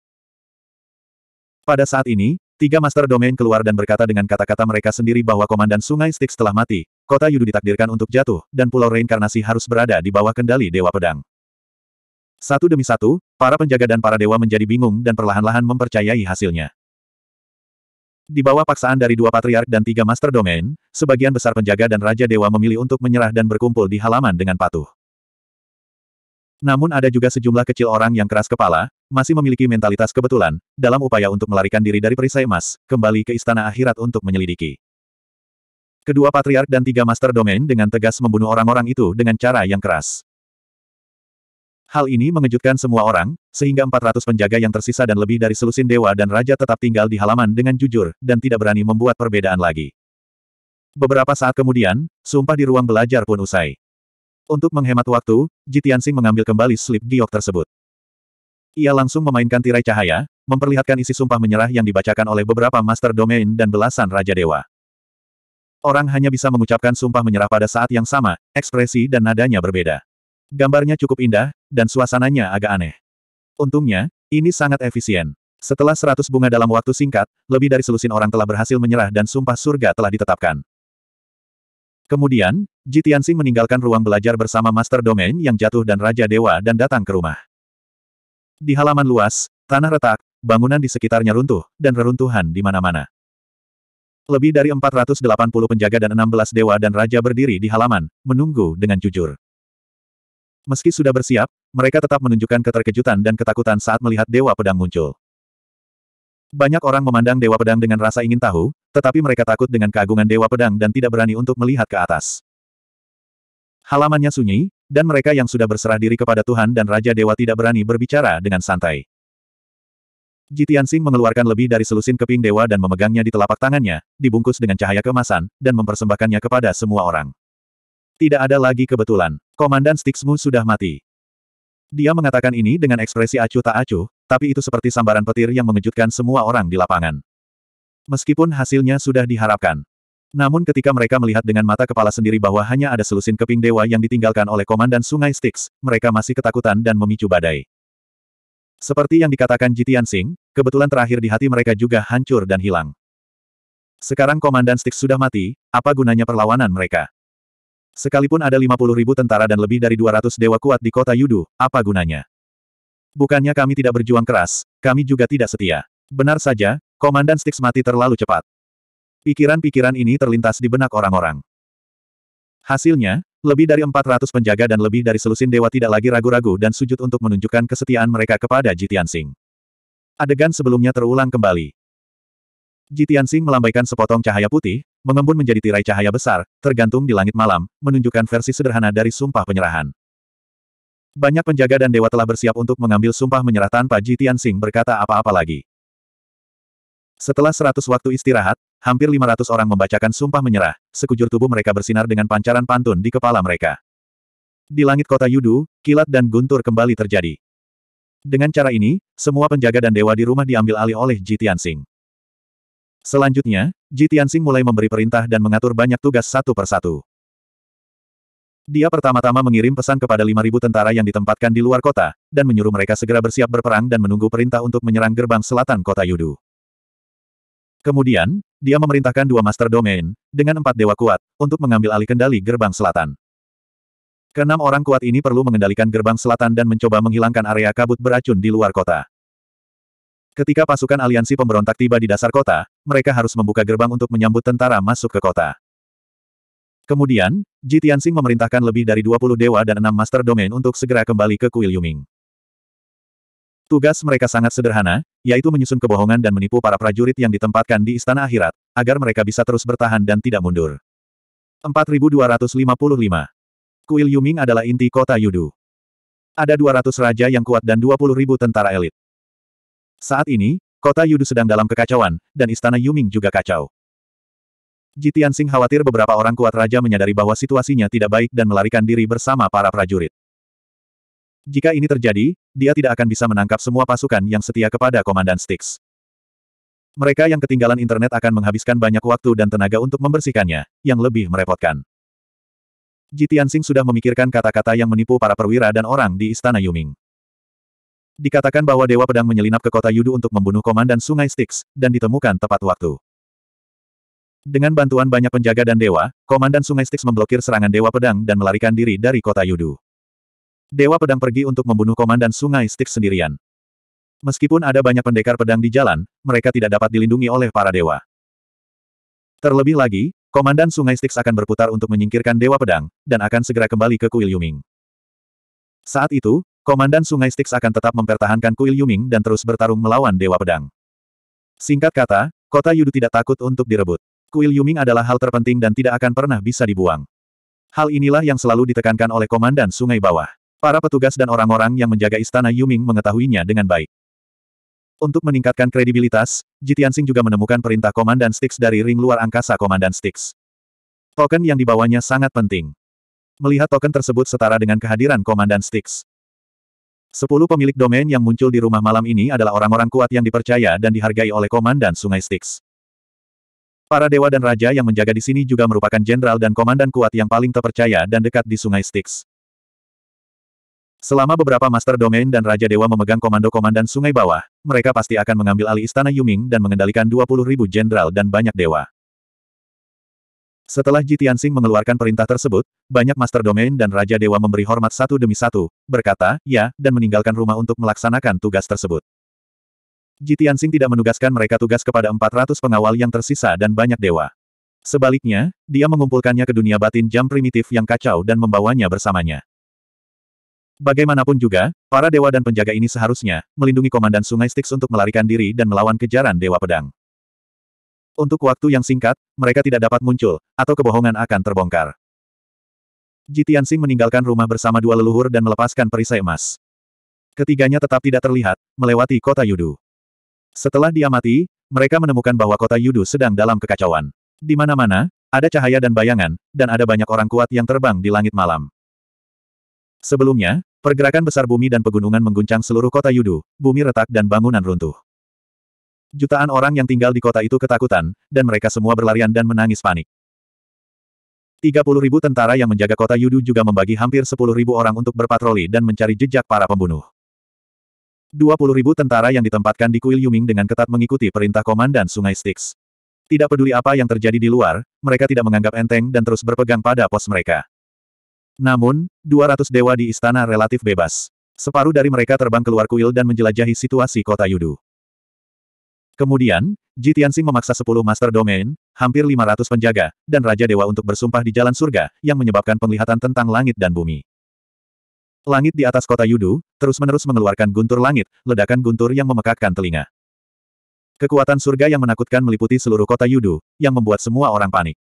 Pada saat ini, tiga master domain keluar dan berkata dengan kata-kata mereka sendiri bahwa komandan sungai Styx telah mati, kota Yudu ditakdirkan untuk jatuh, dan pulau reinkarnasi harus berada di bawah kendali Dewa Pedang. Satu demi satu, para penjaga dan para dewa menjadi bingung dan perlahan-lahan mempercayai hasilnya. Di bawah paksaan dari dua patriark dan tiga master domain, sebagian besar penjaga dan raja dewa memilih untuk menyerah dan berkumpul di halaman dengan patuh. Namun ada juga sejumlah kecil orang yang keras kepala, masih memiliki mentalitas kebetulan, dalam upaya untuk melarikan diri dari perisai emas, kembali ke istana akhirat untuk menyelidiki. Kedua patriark dan tiga master domain dengan tegas membunuh orang-orang itu dengan cara yang keras. Hal ini mengejutkan semua orang, sehingga 400 penjaga yang tersisa dan lebih dari selusin dewa dan raja tetap tinggal di halaman dengan jujur, dan tidak berani membuat perbedaan lagi. Beberapa saat kemudian, sumpah di ruang belajar pun usai. Untuk menghemat waktu, Jitiansing mengambil kembali slip giok tersebut. Ia langsung memainkan tirai cahaya, memperlihatkan isi sumpah menyerah yang dibacakan oleh beberapa master domain dan belasan raja dewa. Orang hanya bisa mengucapkan sumpah menyerah pada saat yang sama, ekspresi dan nadanya berbeda. Gambarnya cukup indah, dan suasananya agak aneh. Untungnya, ini sangat efisien. Setelah seratus bunga dalam waktu singkat, lebih dari selusin orang telah berhasil menyerah dan sumpah surga telah ditetapkan. Kemudian, Ji Tianxing meninggalkan ruang belajar bersama Master Domain yang jatuh dan Raja Dewa dan datang ke rumah. Di halaman luas, tanah retak, bangunan di sekitarnya runtuh, dan reruntuhan di mana-mana. Lebih dari 480 penjaga dan 16 dewa dan raja berdiri di halaman, menunggu dengan jujur. Meski sudah bersiap, mereka tetap menunjukkan keterkejutan dan ketakutan saat melihat dewa pedang muncul. Banyak orang memandang dewa pedang dengan rasa ingin tahu, tetapi mereka takut dengan keagungan dewa pedang dan tidak berani untuk melihat ke atas. Halamannya sunyi, dan mereka yang sudah berserah diri kepada Tuhan dan Raja Dewa tidak berani berbicara dengan santai. Jitian Sing mengeluarkan lebih dari selusin keping dewa dan memegangnya di telapak tangannya, dibungkus dengan cahaya kemasan, dan mempersembahkannya kepada semua orang. Tidak ada lagi kebetulan. Komandan Stixmu sudah mati. Dia mengatakan ini dengan ekspresi acuh tak acuh, tapi itu seperti sambaran petir yang mengejutkan semua orang di lapangan. Meskipun hasilnya sudah diharapkan. Namun ketika mereka melihat dengan mata kepala sendiri bahwa hanya ada selusin keping dewa yang ditinggalkan oleh Komandan Sungai Stix, mereka masih ketakutan dan memicu badai. Seperti yang dikatakan Jitian Singh, kebetulan terakhir di hati mereka juga hancur dan hilang. Sekarang Komandan Stix sudah mati, apa gunanya perlawanan mereka? Sekalipun ada 50 ribu tentara dan lebih dari 200 dewa kuat di kota Yudu, apa gunanya? Bukannya kami tidak berjuang keras, kami juga tidak setia. Benar saja, Komandan Stix mati terlalu cepat. Pikiran-pikiran ini terlintas di benak orang-orang. Hasilnya, lebih dari 400 penjaga dan lebih dari selusin dewa tidak lagi ragu-ragu dan sujud untuk menunjukkan kesetiaan mereka kepada Jitian Sing. Adegan sebelumnya terulang kembali. Jitian Sing melambaikan sepotong cahaya putih, mengembun menjadi tirai cahaya besar, tergantung di langit malam, menunjukkan versi sederhana dari sumpah penyerahan. Banyak penjaga dan dewa telah bersiap untuk mengambil sumpah menyerah tanpa Jitian Sing berkata apa-apa lagi. Setelah 100 waktu istirahat, hampir 500 orang membacakan sumpah menyerah, sekujur tubuh mereka bersinar dengan pancaran pantun di kepala mereka. Di langit kota Yudu, kilat dan guntur kembali terjadi. Dengan cara ini, semua penjaga dan dewa di rumah diambil alih oleh Ji Tianxing. Selanjutnya, Ji Tianxing mulai memberi perintah dan mengatur banyak tugas satu persatu. Dia pertama-tama mengirim pesan kepada 5.000 tentara yang ditempatkan di luar kota, dan menyuruh mereka segera bersiap berperang dan menunggu perintah untuk menyerang gerbang selatan kota Yudu. Kemudian, dia memerintahkan dua master domain, dengan empat dewa kuat, untuk mengambil alih kendali gerbang selatan. Keenam orang kuat ini perlu mengendalikan gerbang selatan dan mencoba menghilangkan area kabut beracun di luar kota. Ketika pasukan aliansi pemberontak tiba di dasar kota, mereka harus membuka gerbang untuk menyambut tentara masuk ke kota. Kemudian, Ji Tianxing memerintahkan lebih dari 20 dewa dan enam master domain untuk segera kembali ke kuil Yuming. Tugas mereka sangat sederhana, yaitu menyusun kebohongan dan menipu para prajurit yang ditempatkan di istana akhirat, agar mereka bisa terus bertahan dan tidak mundur. 4255 Kuil Yuming adalah inti kota Yudu. Ada 200 raja yang kuat dan 20.000 tentara elit. Saat ini, kota Yudu sedang dalam kekacauan, dan istana Yuming juga kacau. Jitian Sing khawatir beberapa orang kuat raja menyadari bahwa situasinya tidak baik dan melarikan diri bersama para prajurit. Jika ini terjadi, dia tidak akan bisa menangkap semua pasukan yang setia kepada Komandan Styx. Mereka yang ketinggalan internet akan menghabiskan banyak waktu dan tenaga untuk membersihkannya, yang lebih merepotkan. Jitiansing sudah memikirkan kata-kata yang menipu para perwira dan orang di Istana Yuming. Dikatakan bahwa Dewa Pedang menyelinap ke kota Yudu untuk membunuh Komandan Sungai Styx, dan ditemukan tepat waktu. Dengan bantuan banyak penjaga dan dewa, Komandan Sungai Styx memblokir serangan Dewa Pedang dan melarikan diri dari kota Yudu. Dewa Pedang pergi untuk membunuh Komandan Sungai Styx sendirian. Meskipun ada banyak pendekar pedang di jalan, mereka tidak dapat dilindungi oleh para dewa. Terlebih lagi, Komandan Sungai Styx akan berputar untuk menyingkirkan Dewa Pedang, dan akan segera kembali ke Kuil Yuming. Saat itu, Komandan Sungai Styx akan tetap mempertahankan Kuil Yuming dan terus bertarung melawan Dewa Pedang. Singkat kata, kota Yudu tidak takut untuk direbut. Kuil Yuming adalah hal terpenting dan tidak akan pernah bisa dibuang. Hal inilah yang selalu ditekankan oleh Komandan Sungai Bawah. Para petugas dan orang-orang yang menjaga istana Yuming mengetahuinya dengan baik. Untuk meningkatkan kredibilitas, Jitiansing juga menemukan perintah Komandan Stix dari ring luar angkasa Komandan Stix. Token yang dibawanya sangat penting. Melihat token tersebut setara dengan kehadiran Komandan Stix. Sepuluh pemilik domain yang muncul di rumah malam ini adalah orang-orang kuat yang dipercaya dan dihargai oleh Komandan Sungai Stix. Para dewa dan raja yang menjaga di sini juga merupakan jenderal dan komandan kuat yang paling terpercaya dan dekat di Sungai Stix. Selama beberapa Master Domain dan Raja Dewa memegang komando Komandan Sungai Bawah, mereka pasti akan mengambil alih Istana Yuming dan mengendalikan ribu jenderal dan banyak dewa. Setelah Ji Tianxing mengeluarkan perintah tersebut, banyak Master Domain dan Raja Dewa memberi hormat satu demi satu, berkata, ya, dan meninggalkan rumah untuk melaksanakan tugas tersebut. Ji Tianxing tidak menugaskan mereka tugas kepada 400 pengawal yang tersisa dan banyak dewa. Sebaliknya, dia mengumpulkannya ke dunia batin jam primitif yang kacau dan membawanya bersamanya. Bagaimanapun juga, para dewa dan penjaga ini seharusnya melindungi komandan Sungai Styx untuk melarikan diri dan melawan kejaran Dewa Pedang. Untuk waktu yang singkat, mereka tidak dapat muncul, atau kebohongan akan terbongkar. Jitian Sing meninggalkan rumah bersama dua leluhur dan melepaskan perisai emas. Ketiganya tetap tidak terlihat, melewati kota Yudu. Setelah diamati, mereka menemukan bahwa kota Yudu sedang dalam kekacauan. Di mana-mana, ada cahaya dan bayangan, dan ada banyak orang kuat yang terbang di langit malam. Sebelumnya, Pergerakan besar bumi dan pegunungan mengguncang seluruh kota Yudu, bumi retak dan bangunan runtuh. Jutaan orang yang tinggal di kota itu ketakutan, dan mereka semua berlarian dan menangis panik. 30 ribu tentara yang menjaga kota Yudu juga membagi hampir 10 ribu orang untuk berpatroli dan mencari jejak para pembunuh. 20 ribu tentara yang ditempatkan di kuil Yuming dengan ketat mengikuti perintah komandan Sungai Styx. Tidak peduli apa yang terjadi di luar, mereka tidak menganggap enteng dan terus berpegang pada pos mereka. Namun, 200 dewa di istana relatif bebas. Separuh dari mereka terbang keluar kuil dan menjelajahi situasi kota Yudu. Kemudian, Jitiansing memaksa 10 master domain, hampir 500 penjaga, dan Raja Dewa untuk bersumpah di jalan surga, yang menyebabkan penglihatan tentang langit dan bumi. Langit di atas kota Yudu, terus-menerus mengeluarkan guntur langit, ledakan guntur yang memekakkan telinga. Kekuatan surga yang menakutkan meliputi seluruh kota Yudu, yang membuat semua orang panik.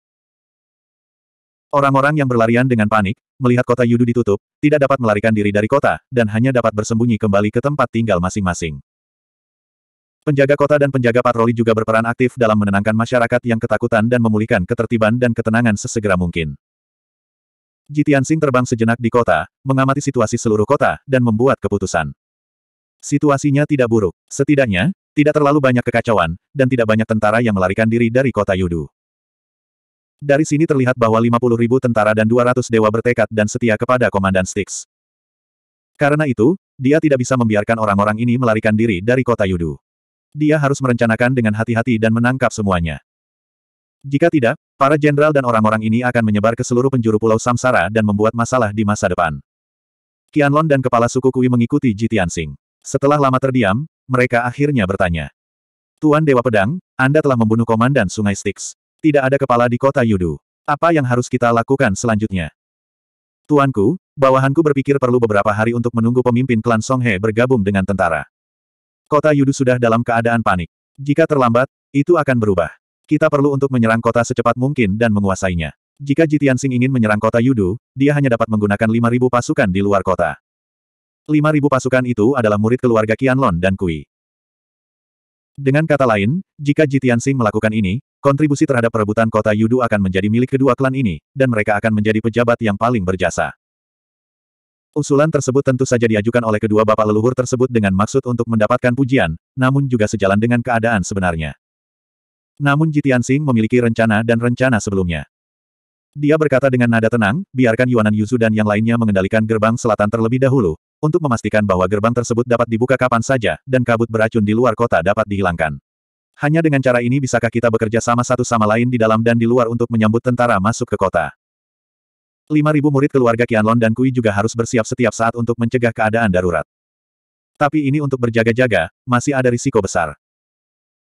Orang-orang yang berlarian dengan panik, melihat kota Yudu ditutup, tidak dapat melarikan diri dari kota, dan hanya dapat bersembunyi kembali ke tempat tinggal masing-masing. Penjaga kota dan penjaga patroli juga berperan aktif dalam menenangkan masyarakat yang ketakutan dan memulihkan ketertiban dan ketenangan sesegera mungkin. Jitian Sing terbang sejenak di kota, mengamati situasi seluruh kota, dan membuat keputusan. Situasinya tidak buruk. Setidaknya, tidak terlalu banyak kekacauan, dan tidak banyak tentara yang melarikan diri dari kota Yudu. Dari sini terlihat bahwa 50 ribu tentara dan 200 dewa bertekad dan setia kepada Komandan Styx. Karena itu, dia tidak bisa membiarkan orang-orang ini melarikan diri dari kota Yudu. Dia harus merencanakan dengan hati-hati dan menangkap semuanya. Jika tidak, para jenderal dan orang-orang ini akan menyebar ke seluruh penjuru pulau Samsara dan membuat masalah di masa depan. Qianlon dan kepala suku Kui mengikuti Tianxing. Setelah lama terdiam, mereka akhirnya bertanya. Tuan Dewa Pedang, Anda telah membunuh Komandan Sungai Styx. Tidak ada kepala di kota Yudu. Apa yang harus kita lakukan selanjutnya? Tuanku, bawahanku berpikir perlu beberapa hari untuk menunggu pemimpin klan Songhe bergabung dengan tentara. Kota Yudu sudah dalam keadaan panik. Jika terlambat, itu akan berubah. Kita perlu untuk menyerang kota secepat mungkin dan menguasainya. Jika Jitian Sing ingin menyerang kota Yudu, dia hanya dapat menggunakan 5.000 pasukan di luar kota. 5.000 pasukan itu adalah murid keluarga Qianlong dan Kui. Dengan kata lain, jika Jitian Jitiansing melakukan ini, kontribusi terhadap perebutan kota Yudu akan menjadi milik kedua klan ini, dan mereka akan menjadi pejabat yang paling berjasa. Usulan tersebut tentu saja diajukan oleh kedua bapak leluhur tersebut dengan maksud untuk mendapatkan pujian, namun juga sejalan dengan keadaan sebenarnya. Namun Jitian Sing memiliki rencana dan rencana sebelumnya. Dia berkata dengan nada tenang, biarkan Yuanan Yuzu dan yang lainnya mengendalikan gerbang selatan terlebih dahulu, untuk memastikan bahwa gerbang tersebut dapat dibuka kapan saja, dan kabut beracun di luar kota dapat dihilangkan. Hanya dengan cara ini bisakah kita bekerja sama satu sama lain di dalam dan di luar untuk menyambut tentara masuk ke kota. 5.000 murid keluarga Qianlong dan Kui juga harus bersiap setiap saat untuk mencegah keadaan darurat. Tapi ini untuk berjaga-jaga, masih ada risiko besar.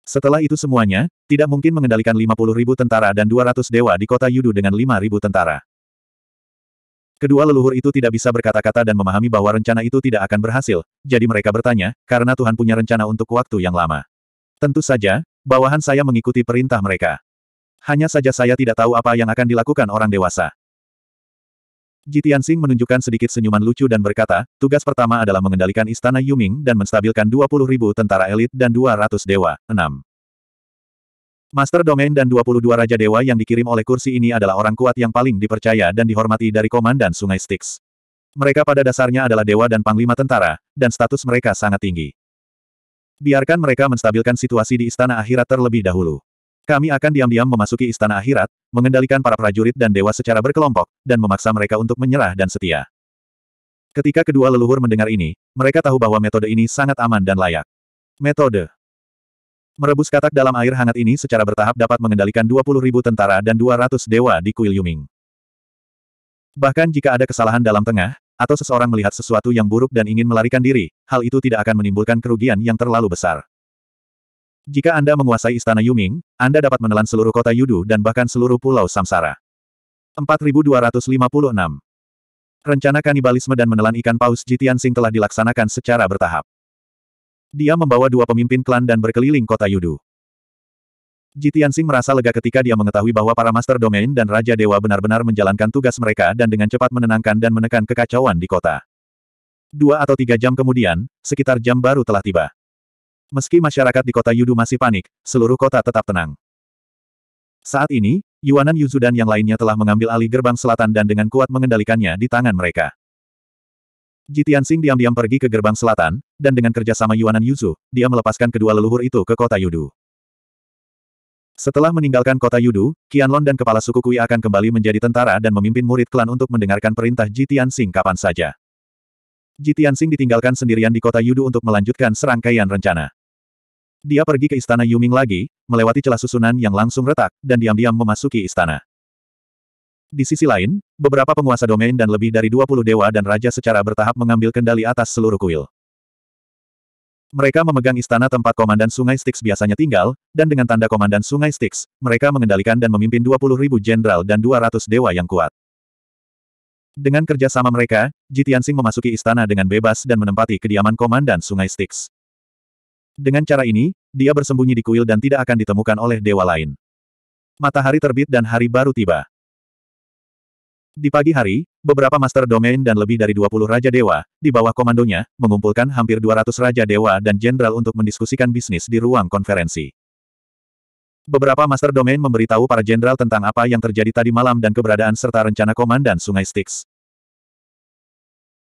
Setelah itu semuanya, tidak mungkin mengendalikan 50.000 tentara dan 200 dewa di kota Yudu dengan 5.000 tentara. Kedua leluhur itu tidak bisa berkata-kata dan memahami bahwa rencana itu tidak akan berhasil, jadi mereka bertanya, karena Tuhan punya rencana untuk waktu yang lama. Tentu saja, bawahan saya mengikuti perintah mereka. Hanya saja saya tidak tahu apa yang akan dilakukan orang dewasa. Jitian Sing menunjukkan sedikit senyuman lucu dan berkata, tugas pertama adalah mengendalikan istana Yuming dan menstabilkan 20.000 tentara elit dan 200 dewa. 6. Master Domain dan 22 Raja Dewa yang dikirim oleh kursi ini adalah orang kuat yang paling dipercaya dan dihormati dari Komandan Sungai Styx. Mereka pada dasarnya adalah dewa dan panglima tentara, dan status mereka sangat tinggi. Biarkan mereka menstabilkan situasi di istana akhirat terlebih dahulu. Kami akan diam-diam memasuki istana akhirat, mengendalikan para prajurit dan dewa secara berkelompok, dan memaksa mereka untuk menyerah dan setia. Ketika kedua leluhur mendengar ini, mereka tahu bahwa metode ini sangat aman dan layak. Metode Merebus katak dalam air hangat ini secara bertahap dapat mengendalikan ribu tentara dan 200 dewa di kuil Yuming. Bahkan jika ada kesalahan dalam tengah, atau seseorang melihat sesuatu yang buruk dan ingin melarikan diri, hal itu tidak akan menimbulkan kerugian yang terlalu besar. Jika Anda menguasai istana Yuming, Anda dapat menelan seluruh kota Yudu dan bahkan seluruh pulau Samsara. 4256 Rencana kanibalisme dan menelan ikan paus Jitian Sing telah dilaksanakan secara bertahap. Dia membawa dua pemimpin klan dan berkeliling kota Yudu. Jitiansing merasa lega ketika dia mengetahui bahwa para Master Domain dan Raja Dewa benar-benar menjalankan tugas mereka dan dengan cepat menenangkan dan menekan kekacauan di kota. Dua atau tiga jam kemudian, sekitar jam baru telah tiba. Meski masyarakat di kota Yudu masih panik, seluruh kota tetap tenang. Saat ini, Yuanan Yuzu dan yang lainnya telah mengambil alih gerbang selatan dan dengan kuat mengendalikannya di tangan mereka. Jitian Sing diam-diam pergi ke gerbang selatan, dan dengan kerjasama Yuanan Yuzu, dia melepaskan kedua leluhur itu ke kota Yudu. Setelah meninggalkan kota Yudu, Qianlong dan kepala suku Kui akan kembali menjadi tentara dan memimpin murid klan untuk mendengarkan perintah Jitian Sing kapan saja. Jitian Sing ditinggalkan sendirian di kota Yudu untuk melanjutkan serangkaian rencana. Dia pergi ke istana Yuming lagi, melewati celah susunan yang langsung retak, dan diam-diam memasuki istana. Di sisi lain, beberapa penguasa domain dan lebih dari 20 dewa dan raja secara bertahap mengambil kendali atas seluruh kuil. Mereka memegang istana tempat Komandan Sungai Styx biasanya tinggal, dan dengan tanda Komandan Sungai Styx, mereka mengendalikan dan memimpin 20.000 jenderal dan 200 dewa yang kuat. Dengan kerjasama mereka, Jitiansing memasuki istana dengan bebas dan menempati kediaman Komandan Sungai Styx. Dengan cara ini, dia bersembunyi di kuil dan tidak akan ditemukan oleh dewa lain. Matahari terbit dan hari baru tiba. Di pagi hari, beberapa master domain dan lebih dari 20 Raja Dewa, di bawah komandonya, mengumpulkan hampir 200 Raja Dewa dan Jenderal untuk mendiskusikan bisnis di ruang konferensi. Beberapa master domain memberitahu para jenderal tentang apa yang terjadi tadi malam dan keberadaan serta rencana Komandan Sungai Styx.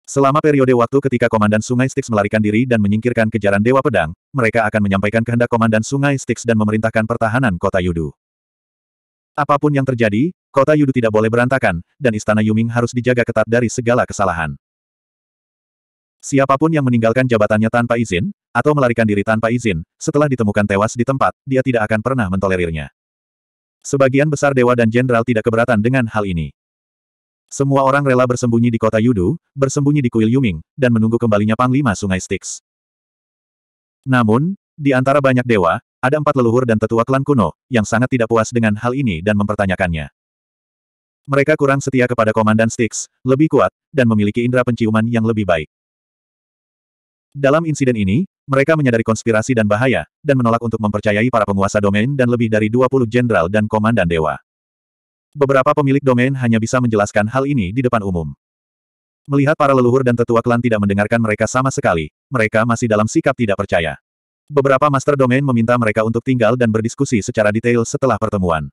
Selama periode waktu ketika Komandan Sungai Styx melarikan diri dan menyingkirkan kejaran Dewa Pedang, mereka akan menyampaikan kehendak Komandan Sungai Styx dan memerintahkan pertahanan kota Yudu. Apapun yang terjadi, kota Yudu tidak boleh berantakan, dan istana Yuming harus dijaga ketat dari segala kesalahan. Siapapun yang meninggalkan jabatannya tanpa izin, atau melarikan diri tanpa izin, setelah ditemukan tewas di tempat, dia tidak akan pernah mentolerirnya. Sebagian besar dewa dan jenderal tidak keberatan dengan hal ini. Semua orang rela bersembunyi di kota Yudu, bersembunyi di kuil Yuming, dan menunggu kembalinya Panglima Sungai Styx. Namun, di antara banyak dewa, ada empat leluhur dan tetua klan kuno, yang sangat tidak puas dengan hal ini dan mempertanyakannya. Mereka kurang setia kepada Komandan Styx, lebih kuat, dan memiliki indera penciuman yang lebih baik. Dalam insiden ini, mereka menyadari konspirasi dan bahaya, dan menolak untuk mempercayai para penguasa domain dan lebih dari 20 jenderal dan komandan dewa. Beberapa pemilik domain hanya bisa menjelaskan hal ini di depan umum. Melihat para leluhur dan tetua klan tidak mendengarkan mereka sama sekali, mereka masih dalam sikap tidak percaya. Beberapa master domain meminta mereka untuk tinggal dan berdiskusi secara detail setelah pertemuan.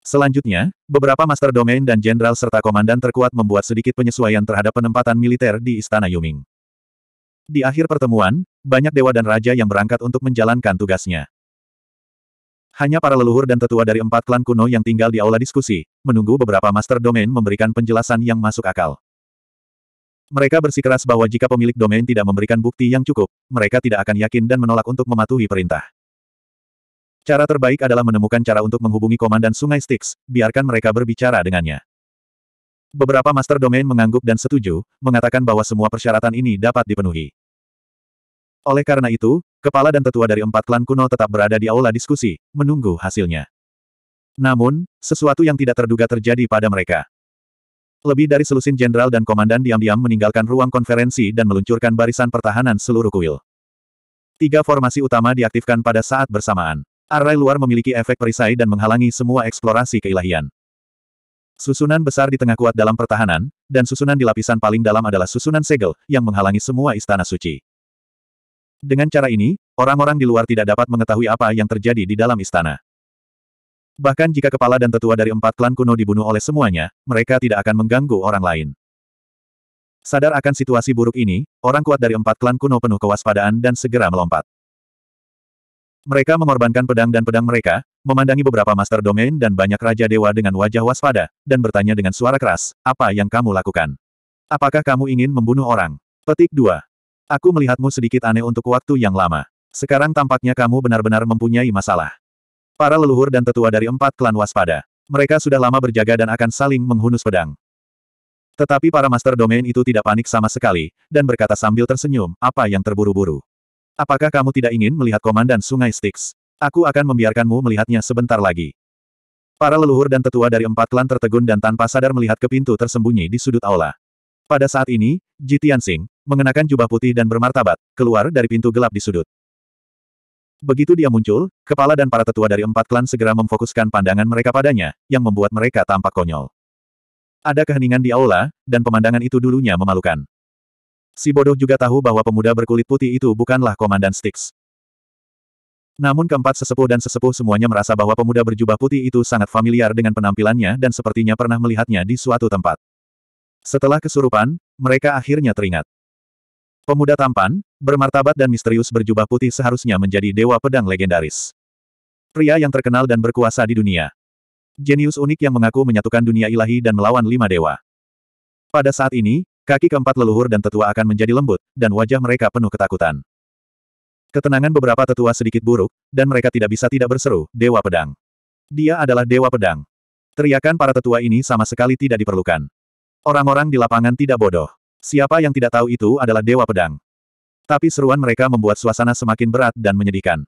Selanjutnya, beberapa master domain dan jenderal serta komandan terkuat membuat sedikit penyesuaian terhadap penempatan militer di Istana Yuming. Di akhir pertemuan, banyak dewa dan raja yang berangkat untuk menjalankan tugasnya. Hanya para leluhur dan tetua dari empat klan kuno yang tinggal di aula diskusi, menunggu beberapa master domain memberikan penjelasan yang masuk akal. Mereka bersikeras bahwa jika pemilik domain tidak memberikan bukti yang cukup, mereka tidak akan yakin dan menolak untuk mematuhi perintah. Cara terbaik adalah menemukan cara untuk menghubungi komandan Sungai Styx, biarkan mereka berbicara dengannya. Beberapa master domain mengangguk dan setuju, mengatakan bahwa semua persyaratan ini dapat dipenuhi. Oleh karena itu, kepala dan tetua dari empat klan kuno tetap berada di aula diskusi, menunggu hasilnya. Namun, sesuatu yang tidak terduga terjadi pada mereka. Lebih dari selusin jenderal dan komandan diam-diam meninggalkan ruang konferensi dan meluncurkan barisan pertahanan seluruh kuil. Tiga formasi utama diaktifkan pada saat bersamaan. Array luar memiliki efek perisai dan menghalangi semua eksplorasi keilahian. Susunan besar di tengah kuat dalam pertahanan, dan susunan di lapisan paling dalam adalah susunan segel, yang menghalangi semua istana suci. Dengan cara ini, orang-orang di luar tidak dapat mengetahui apa yang terjadi di dalam istana. Bahkan jika kepala dan tetua dari empat klan kuno dibunuh oleh semuanya, mereka tidak akan mengganggu orang lain. Sadar akan situasi buruk ini, orang kuat dari empat klan kuno penuh kewaspadaan dan segera melompat. Mereka mengorbankan pedang dan pedang mereka, memandangi beberapa master domain dan banyak raja dewa dengan wajah waspada, dan bertanya dengan suara keras, apa yang kamu lakukan? Apakah kamu ingin membunuh orang? Petik 2. Aku melihatmu sedikit aneh untuk waktu yang lama. Sekarang tampaknya kamu benar-benar mempunyai masalah. Para leluhur dan tetua dari empat klan waspada. Mereka sudah lama berjaga dan akan saling menghunus pedang. Tetapi para master domain itu tidak panik sama sekali, dan berkata sambil tersenyum, apa yang terburu-buru? Apakah kamu tidak ingin melihat komandan sungai Styx? Aku akan membiarkanmu melihatnya sebentar lagi. Para leluhur dan tetua dari empat klan tertegun dan tanpa sadar melihat ke pintu tersembunyi di sudut aula. Pada saat ini, Jitian Tianxing, mengenakan jubah putih dan bermartabat, keluar dari pintu gelap di sudut. Begitu dia muncul, kepala dan para tetua dari empat klan segera memfokuskan pandangan mereka padanya, yang membuat mereka tampak konyol. Ada keheningan di aula, dan pemandangan itu dulunya memalukan. Si bodoh juga tahu bahwa pemuda berkulit putih itu bukanlah Komandan Styx. Namun keempat sesepuh dan sesepuh semuanya merasa bahwa pemuda berjubah putih itu sangat familiar dengan penampilannya dan sepertinya pernah melihatnya di suatu tempat. Setelah kesurupan, mereka akhirnya teringat. Pemuda tampan, bermartabat dan misterius berjubah putih seharusnya menjadi dewa pedang legendaris. Pria yang terkenal dan berkuasa di dunia. Jenius unik yang mengaku menyatukan dunia ilahi dan melawan lima dewa. Pada saat ini, kaki keempat leluhur dan tetua akan menjadi lembut, dan wajah mereka penuh ketakutan. Ketenangan beberapa tetua sedikit buruk, dan mereka tidak bisa tidak berseru, Dewa Pedang. Dia adalah Dewa Pedang. Teriakan para tetua ini sama sekali tidak diperlukan. Orang-orang di lapangan tidak bodoh. Siapa yang tidak tahu itu adalah Dewa Pedang. Tapi seruan mereka membuat suasana semakin berat dan menyedihkan.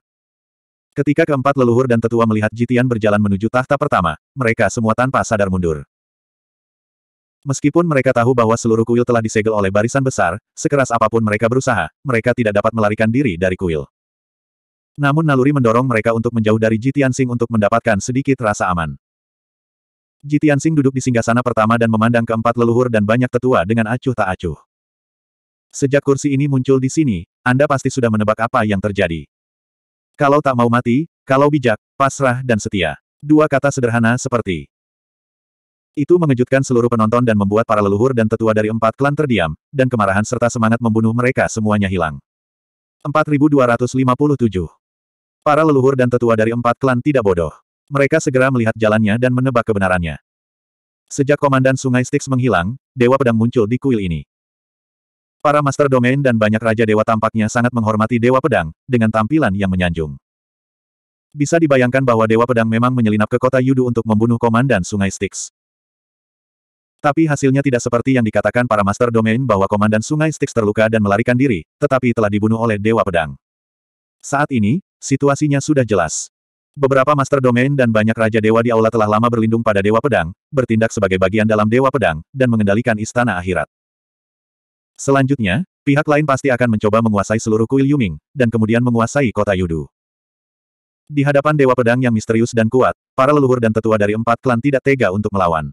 Ketika keempat leluhur dan tetua melihat Jitian berjalan menuju tahta pertama, mereka semua tanpa sadar mundur. Meskipun mereka tahu bahwa seluruh kuil telah disegel oleh barisan besar, sekeras apapun mereka berusaha, mereka tidak dapat melarikan diri dari kuil. Namun naluri mendorong mereka untuk menjauh dari Jitian Sing untuk mendapatkan sedikit rasa aman. Jitian Sing duduk di singgasana pertama dan memandang keempat leluhur dan banyak tetua dengan acuh tak acuh. Sejak kursi ini muncul di sini, Anda pasti sudah menebak apa yang terjadi. Kalau tak mau mati, kalau bijak, pasrah dan setia. Dua kata sederhana seperti itu mengejutkan seluruh penonton dan membuat para leluhur dan tetua dari empat klan terdiam, dan kemarahan serta semangat membunuh mereka semuanya hilang. 4257 Para leluhur dan tetua dari empat klan tidak bodoh. Mereka segera melihat jalannya dan menebak kebenarannya. Sejak Komandan Sungai Styx menghilang, Dewa Pedang muncul di kuil ini. Para Master Domain dan banyak Raja Dewa tampaknya sangat menghormati Dewa Pedang, dengan tampilan yang menyanjung. Bisa dibayangkan bahwa Dewa Pedang memang menyelinap ke kota Yudu untuk membunuh Komandan Sungai Styx. Tapi hasilnya tidak seperti yang dikatakan para Master Domain bahwa Komandan Sungai Styx terluka dan melarikan diri, tetapi telah dibunuh oleh Dewa Pedang. Saat ini, situasinya sudah jelas. Beberapa master domain dan banyak raja dewa di aula telah lama berlindung pada dewa pedang, bertindak sebagai bagian dalam dewa pedang, dan mengendalikan istana akhirat. Selanjutnya, pihak lain pasti akan mencoba menguasai seluruh kuil Yuming, dan kemudian menguasai kota Yudu. Di hadapan dewa pedang yang misterius dan kuat, para leluhur dan tetua dari empat klan tidak tega untuk melawan.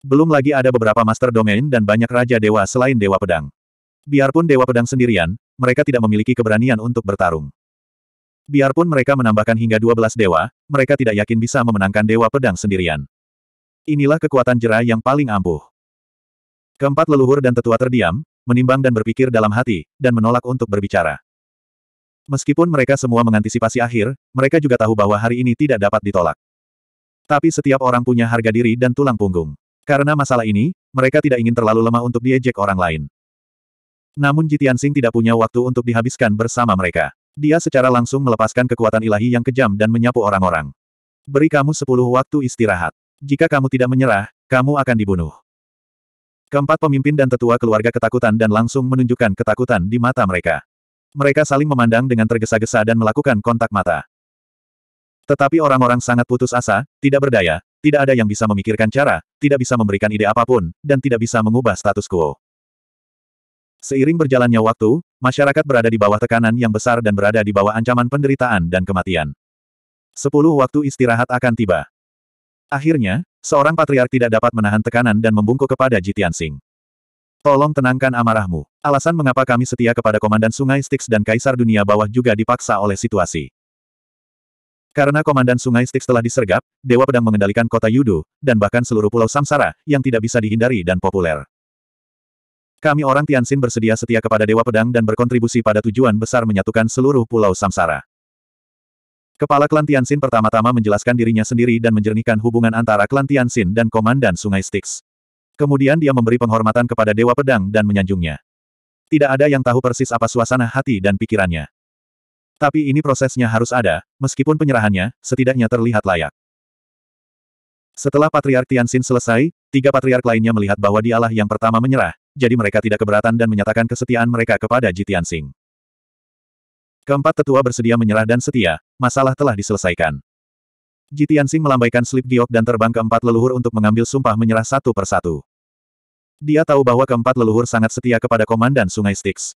Belum lagi ada beberapa master domain dan banyak raja dewa selain dewa pedang. Biarpun Dewa Pedang sendirian, mereka tidak memiliki keberanian untuk bertarung. Biarpun mereka menambahkan hingga 12 dewa, mereka tidak yakin bisa memenangkan dewa pedang sendirian. Inilah kekuatan jera yang paling ampuh. Keempat leluhur dan tetua terdiam, menimbang dan berpikir dalam hati, dan menolak untuk berbicara. Meskipun mereka semua mengantisipasi akhir, mereka juga tahu bahwa hari ini tidak dapat ditolak. Tapi setiap orang punya harga diri dan tulang punggung. Karena masalah ini, mereka tidak ingin terlalu lemah untuk diejek orang lain. Namun Jitian Sing tidak punya waktu untuk dihabiskan bersama mereka. Dia secara langsung melepaskan kekuatan ilahi yang kejam dan menyapu orang-orang. Beri kamu sepuluh waktu istirahat. Jika kamu tidak menyerah, kamu akan dibunuh. Keempat pemimpin dan tetua keluarga ketakutan dan langsung menunjukkan ketakutan di mata mereka. Mereka saling memandang dengan tergesa-gesa dan melakukan kontak mata. Tetapi orang-orang sangat putus asa, tidak berdaya, tidak ada yang bisa memikirkan cara, tidak bisa memberikan ide apapun, dan tidak bisa mengubah status quo. Seiring berjalannya waktu, masyarakat berada di bawah tekanan yang besar dan berada di bawah ancaman penderitaan dan kematian. Sepuluh waktu istirahat akan tiba. Akhirnya, seorang patriark tidak dapat menahan tekanan dan membungkuk kepada Jitian Singh. Tolong tenangkan amarahmu. Alasan mengapa kami setia kepada Komandan Sungai Styx dan Kaisar Dunia Bawah juga dipaksa oleh situasi. Karena Komandan Sungai Styx telah disergap, Dewa Pedang mengendalikan kota Yudu, dan bahkan seluruh pulau Samsara, yang tidak bisa dihindari dan populer. Kami orang Tianxin bersedia setia kepada Dewa Pedang dan berkontribusi pada tujuan besar menyatukan seluruh pulau Samsara. Kepala klan Tianxin pertama-tama menjelaskan dirinya sendiri dan menjernihkan hubungan antara klan Tianxin dan Komandan Sungai Styx. Kemudian dia memberi penghormatan kepada Dewa Pedang dan menyanjungnya. Tidak ada yang tahu persis apa suasana hati dan pikirannya. Tapi ini prosesnya harus ada, meskipun penyerahannya, setidaknya terlihat layak. Setelah Patriark Tianxin selesai, tiga patriark lainnya melihat bahwa dialah yang pertama menyerah, jadi mereka tidak keberatan dan menyatakan kesetiaan mereka kepada Jitian Sing. Keempat tetua bersedia menyerah dan setia, masalah telah diselesaikan. Jitian Sing melambaikan slip giok dan terbang ke empat leluhur untuk mengambil sumpah menyerah satu persatu. Dia tahu bahwa keempat leluhur sangat setia kepada komandan Sungai Styx.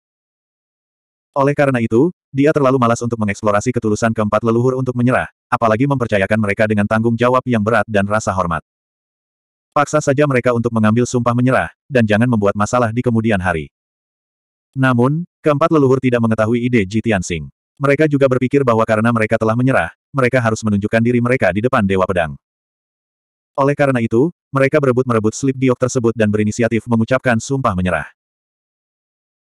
Oleh karena itu, dia terlalu malas untuk mengeksplorasi ketulusan keempat leluhur untuk menyerah, apalagi mempercayakan mereka dengan tanggung jawab yang berat dan rasa hormat. Paksa saja mereka untuk mengambil sumpah menyerah, dan jangan membuat masalah di kemudian hari. Namun, keempat leluhur tidak mengetahui ide Ji Tianxing. Mereka juga berpikir bahwa karena mereka telah menyerah, mereka harus menunjukkan diri mereka di depan Dewa Pedang. Oleh karena itu, mereka berebut merebut slip giok tersebut dan berinisiatif mengucapkan sumpah menyerah.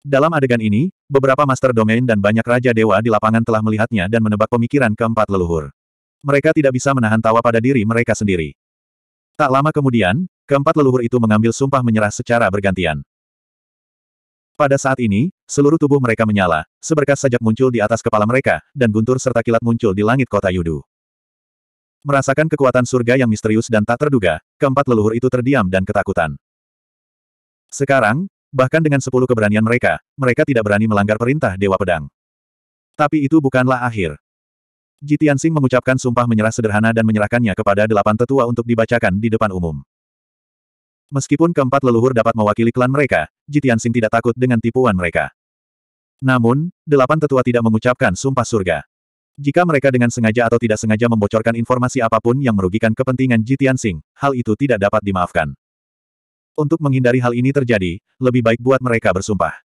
Dalam adegan ini, beberapa master domain dan banyak raja dewa di lapangan telah melihatnya dan menebak pemikiran keempat leluhur. Mereka tidak bisa menahan tawa pada diri mereka sendiri. Tak lama kemudian, keempat leluhur itu mengambil sumpah menyerah secara bergantian. Pada saat ini, seluruh tubuh mereka menyala, seberkas sajak muncul di atas kepala mereka, dan guntur serta kilat muncul di langit kota Yudu. Merasakan kekuatan surga yang misterius dan tak terduga, keempat leluhur itu terdiam dan ketakutan. Sekarang, bahkan dengan sepuluh keberanian mereka, mereka tidak berani melanggar perintah Dewa Pedang. Tapi itu bukanlah akhir. Ji Tianxing mengucapkan sumpah menyerah sederhana dan menyerahkannya kepada delapan tetua untuk dibacakan di depan umum. Meskipun keempat leluhur dapat mewakili klan mereka, Ji Tianxing tidak takut dengan tipuan mereka. Namun, delapan tetua tidak mengucapkan sumpah surga. Jika mereka dengan sengaja atau tidak sengaja membocorkan informasi apapun yang merugikan kepentingan Ji Tianxing, hal itu tidak dapat dimaafkan. Untuk menghindari hal ini terjadi, lebih baik buat mereka bersumpah.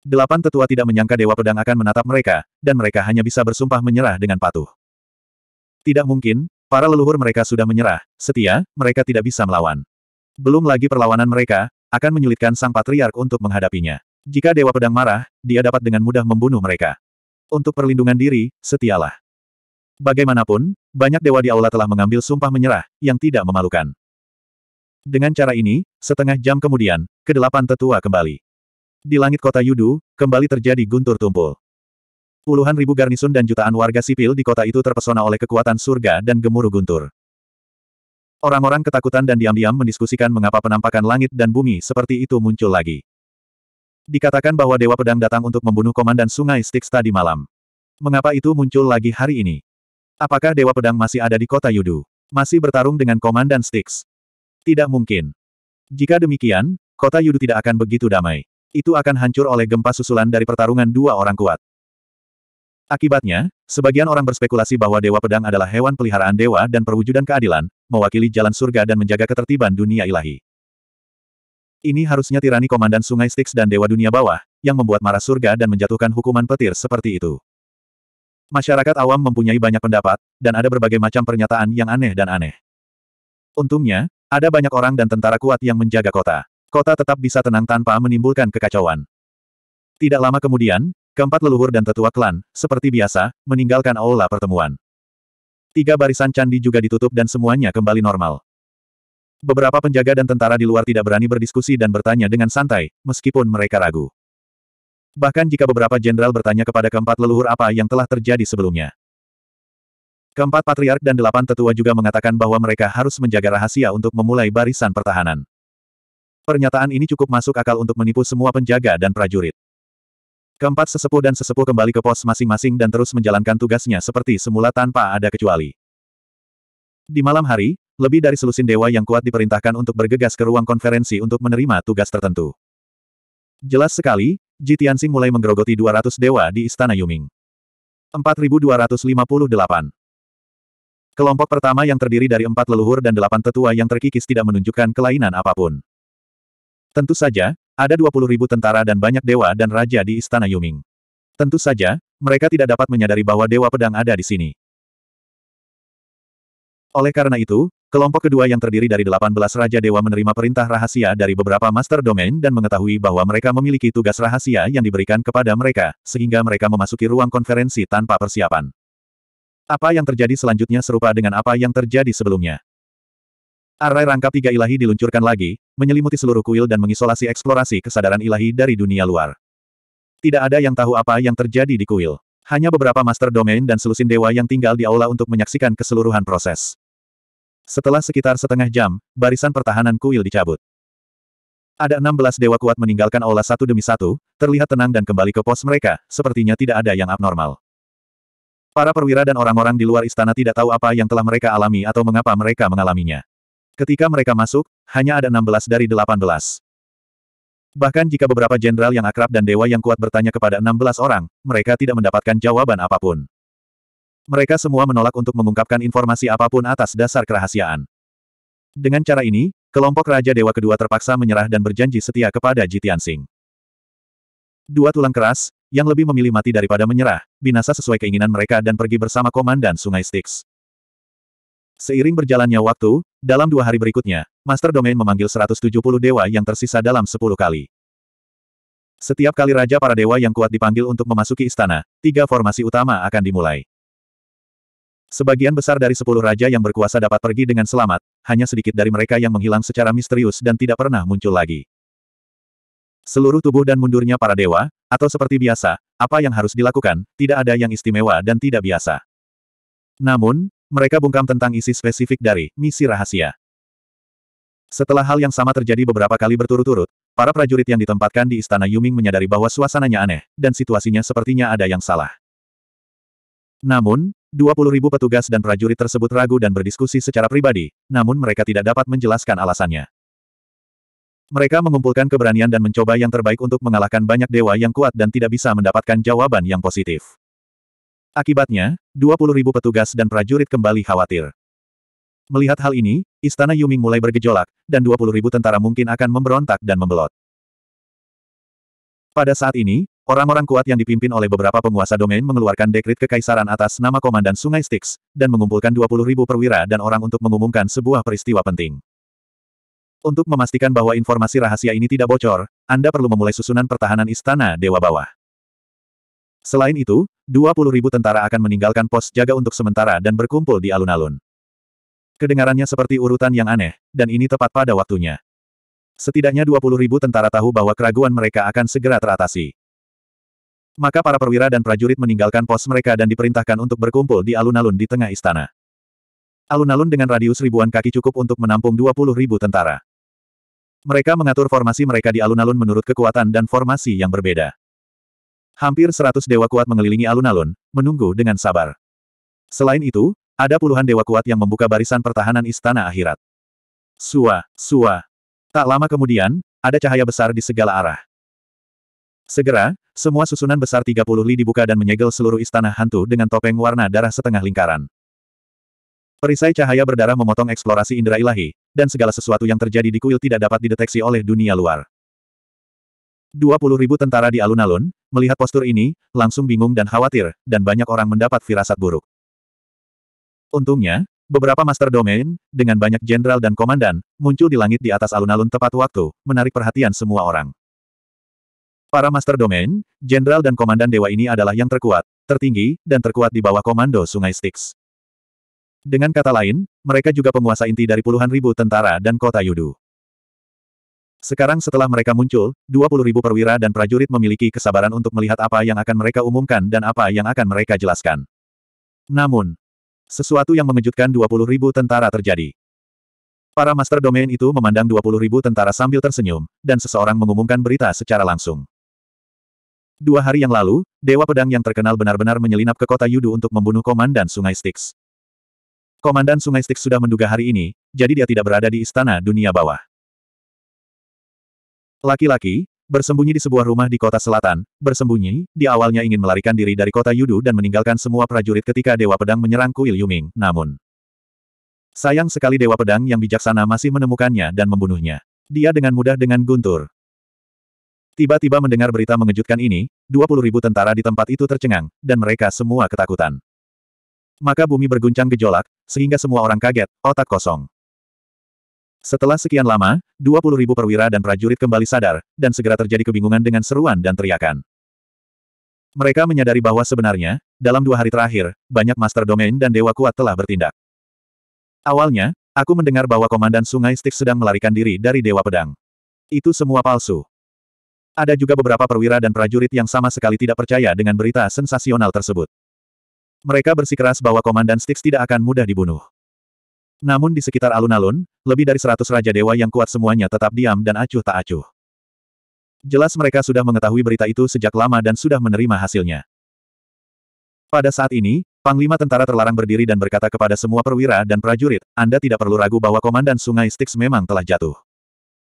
Delapan tetua tidak menyangka Dewa Pedang akan menatap mereka, dan mereka hanya bisa bersumpah menyerah dengan patuh. Tidak mungkin, para leluhur mereka sudah menyerah, setia, mereka tidak bisa melawan. Belum lagi perlawanan mereka, akan menyulitkan sang patriark untuk menghadapinya. Jika Dewa Pedang marah, dia dapat dengan mudah membunuh mereka. Untuk perlindungan diri, setialah. Bagaimanapun, banyak dewa di aula telah mengambil sumpah menyerah, yang tidak memalukan. Dengan cara ini, setengah jam kemudian, kedelapan tetua kembali. Di langit kota Yudu, kembali terjadi guntur tumpul. Puluhan ribu garnisun dan jutaan warga sipil di kota itu terpesona oleh kekuatan surga dan gemuruh guntur. Orang-orang ketakutan dan diam-diam mendiskusikan mengapa penampakan langit dan bumi seperti itu muncul lagi. Dikatakan bahwa Dewa Pedang datang untuk membunuh Komandan Sungai Styx tadi malam. Mengapa itu muncul lagi hari ini? Apakah Dewa Pedang masih ada di kota Yudu? Masih bertarung dengan Komandan Styx? Tidak mungkin. Jika demikian, kota Yudu tidak akan begitu damai itu akan hancur oleh gempa susulan dari pertarungan dua orang kuat. Akibatnya, sebagian orang berspekulasi bahwa Dewa Pedang adalah hewan peliharaan dewa dan perwujudan keadilan, mewakili jalan surga dan menjaga ketertiban dunia ilahi. Ini harusnya tirani Komandan Sungai Styx dan Dewa Dunia Bawah, yang membuat marah surga dan menjatuhkan hukuman petir seperti itu. Masyarakat awam mempunyai banyak pendapat, dan ada berbagai macam pernyataan yang aneh dan aneh. Untungnya, ada banyak orang dan tentara kuat yang menjaga kota kota tetap bisa tenang tanpa menimbulkan kekacauan. Tidak lama kemudian, keempat leluhur dan tetua klan, seperti biasa, meninggalkan aula pertemuan. Tiga barisan candi juga ditutup dan semuanya kembali normal. Beberapa penjaga dan tentara di luar tidak berani berdiskusi dan bertanya dengan santai, meskipun mereka ragu. Bahkan jika beberapa jenderal bertanya kepada keempat leluhur apa yang telah terjadi sebelumnya. Keempat patriark dan delapan tetua juga mengatakan bahwa mereka harus menjaga rahasia untuk memulai barisan pertahanan. Pernyataan ini cukup masuk akal untuk menipu semua penjaga dan prajurit. Keempat sesepuh dan sesepuh kembali ke pos masing-masing dan terus menjalankan tugasnya seperti semula tanpa ada kecuali. Di malam hari, lebih dari selusin dewa yang kuat diperintahkan untuk bergegas ke ruang konferensi untuk menerima tugas tertentu. Jelas sekali, Ji mulai menggerogoti 200 dewa di Istana Yuming. 4258 Kelompok pertama yang terdiri dari empat leluhur dan delapan tetua yang terkikis tidak menunjukkan kelainan apapun. Tentu saja, ada ribu tentara dan banyak dewa dan raja di Istana Yuming. Tentu saja, mereka tidak dapat menyadari bahwa Dewa Pedang ada di sini. Oleh karena itu, kelompok kedua yang terdiri dari 18 Raja Dewa menerima perintah rahasia dari beberapa Master Domain dan mengetahui bahwa mereka memiliki tugas rahasia yang diberikan kepada mereka, sehingga mereka memasuki ruang konferensi tanpa persiapan. Apa yang terjadi selanjutnya serupa dengan apa yang terjadi sebelumnya. Arai rangkap tiga ilahi diluncurkan lagi, menyelimuti seluruh kuil dan mengisolasi eksplorasi kesadaran ilahi dari dunia luar. Tidak ada yang tahu apa yang terjadi di kuil. Hanya beberapa master domain dan selusin dewa yang tinggal di aula untuk menyaksikan keseluruhan proses. Setelah sekitar setengah jam, barisan pertahanan kuil dicabut. Ada 16 dewa kuat meninggalkan aula satu demi satu, terlihat tenang dan kembali ke pos mereka, sepertinya tidak ada yang abnormal. Para perwira dan orang-orang di luar istana tidak tahu apa yang telah mereka alami atau mengapa mereka mengalaminya. Ketika mereka masuk, hanya ada 16 dari 18. Bahkan jika beberapa jenderal yang akrab dan dewa yang kuat bertanya kepada 16 orang, mereka tidak mendapatkan jawaban apapun. Mereka semua menolak untuk mengungkapkan informasi apapun atas dasar kerahasiaan. Dengan cara ini, kelompok Raja Dewa kedua terpaksa menyerah dan berjanji setia kepada Jitian Singh. Dua tulang keras, yang lebih memilih mati daripada menyerah, binasa sesuai keinginan mereka dan pergi bersama Komandan Sungai Styx. Seiring berjalannya waktu, dalam dua hari berikutnya, Master Domain memanggil 170 dewa yang tersisa dalam 10 kali. Setiap kali Raja para dewa yang kuat dipanggil untuk memasuki istana, tiga formasi utama akan dimulai. Sebagian besar dari sepuluh raja yang berkuasa dapat pergi dengan selamat, hanya sedikit dari mereka yang menghilang secara misterius dan tidak pernah muncul lagi. Seluruh tubuh dan mundurnya para dewa, atau seperti biasa, apa yang harus dilakukan, tidak ada yang istimewa dan tidak biasa. Namun, mereka bungkam tentang isi spesifik dari misi rahasia. Setelah hal yang sama terjadi beberapa kali berturut-turut, para prajurit yang ditempatkan di Istana Yuming menyadari bahwa suasananya aneh, dan situasinya sepertinya ada yang salah. Namun, ribu petugas dan prajurit tersebut ragu dan berdiskusi secara pribadi, namun mereka tidak dapat menjelaskan alasannya. Mereka mengumpulkan keberanian dan mencoba yang terbaik untuk mengalahkan banyak dewa yang kuat dan tidak bisa mendapatkan jawaban yang positif. Akibatnya, 20.000 petugas dan prajurit kembali khawatir. Melihat hal ini, istana Yuming mulai bergejolak, dan 20.000 tentara mungkin akan memberontak dan membelot. Pada saat ini, orang-orang kuat yang dipimpin oleh beberapa penguasa domain mengeluarkan dekrit kekaisaran atas nama Komandan Sungai Styx, dan mengumpulkan 20.000 perwira dan orang untuk mengumumkan sebuah peristiwa penting. Untuk memastikan bahwa informasi rahasia ini tidak bocor, Anda perlu memulai susunan pertahanan istana Dewa Bawah. Selain itu, 20 ribu tentara akan meninggalkan pos jaga untuk sementara dan berkumpul di alun-alun. Kedengarannya seperti urutan yang aneh, dan ini tepat pada waktunya. Setidaknya 20 ribu tentara tahu bahwa keraguan mereka akan segera teratasi. Maka para perwira dan prajurit meninggalkan pos mereka dan diperintahkan untuk berkumpul di alun-alun di tengah istana. Alun-alun dengan radius ribuan kaki cukup untuk menampung 20 ribu tentara. Mereka mengatur formasi mereka di alun-alun menurut kekuatan dan formasi yang berbeda. Hampir seratus dewa kuat mengelilingi alun-alun, menunggu dengan sabar. Selain itu, ada puluhan dewa kuat yang membuka barisan pertahanan istana akhirat. Sua, sua. Tak lama kemudian, ada cahaya besar di segala arah. Segera, semua susunan besar 30 li dibuka dan menyegel seluruh istana hantu dengan topeng warna darah setengah lingkaran. Perisai cahaya berdarah memotong eksplorasi indera ilahi, dan segala sesuatu yang terjadi di kuil tidak dapat dideteksi oleh dunia luar ribu tentara di alun-alun, melihat postur ini, langsung bingung dan khawatir, dan banyak orang mendapat firasat buruk. Untungnya, beberapa master domain, dengan banyak jenderal dan komandan, muncul di langit di atas alun-alun tepat waktu, menarik perhatian semua orang. Para master domain, jenderal dan komandan dewa ini adalah yang terkuat, tertinggi, dan terkuat di bawah komando Sungai Styx. Dengan kata lain, mereka juga penguasa inti dari puluhan ribu tentara dan kota Yudu. Sekarang setelah mereka muncul, 20 ribu perwira dan prajurit memiliki kesabaran untuk melihat apa yang akan mereka umumkan dan apa yang akan mereka jelaskan. Namun, sesuatu yang mengejutkan 20 ribu tentara terjadi. Para master domain itu memandang 20 ribu tentara sambil tersenyum, dan seseorang mengumumkan berita secara langsung. Dua hari yang lalu, Dewa Pedang yang terkenal benar-benar menyelinap ke kota Yudu untuk membunuh Komandan Sungai Styx. Komandan Sungai Styx sudah menduga hari ini, jadi dia tidak berada di istana dunia bawah. Laki-laki, bersembunyi di sebuah rumah di kota selatan, bersembunyi, di awalnya ingin melarikan diri dari kota Yudu dan meninggalkan semua prajurit ketika Dewa Pedang menyerang Kuil Yuming, namun... Sayang sekali Dewa Pedang yang bijaksana masih menemukannya dan membunuhnya. Dia dengan mudah dengan guntur. Tiba-tiba mendengar berita mengejutkan ini, 20 ribu tentara di tempat itu tercengang, dan mereka semua ketakutan. Maka bumi berguncang gejolak, sehingga semua orang kaget, otak kosong. Setelah sekian lama, 20 ribu perwira dan prajurit kembali sadar, dan segera terjadi kebingungan dengan seruan dan teriakan. Mereka menyadari bahwa sebenarnya, dalam dua hari terakhir, banyak master domain dan dewa kuat telah bertindak. Awalnya, aku mendengar bahwa Komandan Sungai Stik sedang melarikan diri dari Dewa Pedang. Itu semua palsu. Ada juga beberapa perwira dan prajurit yang sama sekali tidak percaya dengan berita sensasional tersebut. Mereka bersikeras bahwa Komandan Stix tidak akan mudah dibunuh. Namun di sekitar alun-alun, lebih dari seratus Raja Dewa yang kuat semuanya tetap diam dan acuh tak acuh. Jelas mereka sudah mengetahui berita itu sejak lama dan sudah menerima hasilnya. Pada saat ini, Panglima Tentara Terlarang berdiri dan berkata kepada semua perwira dan prajurit, Anda tidak perlu ragu bahwa Komandan Sungai Styx memang telah jatuh.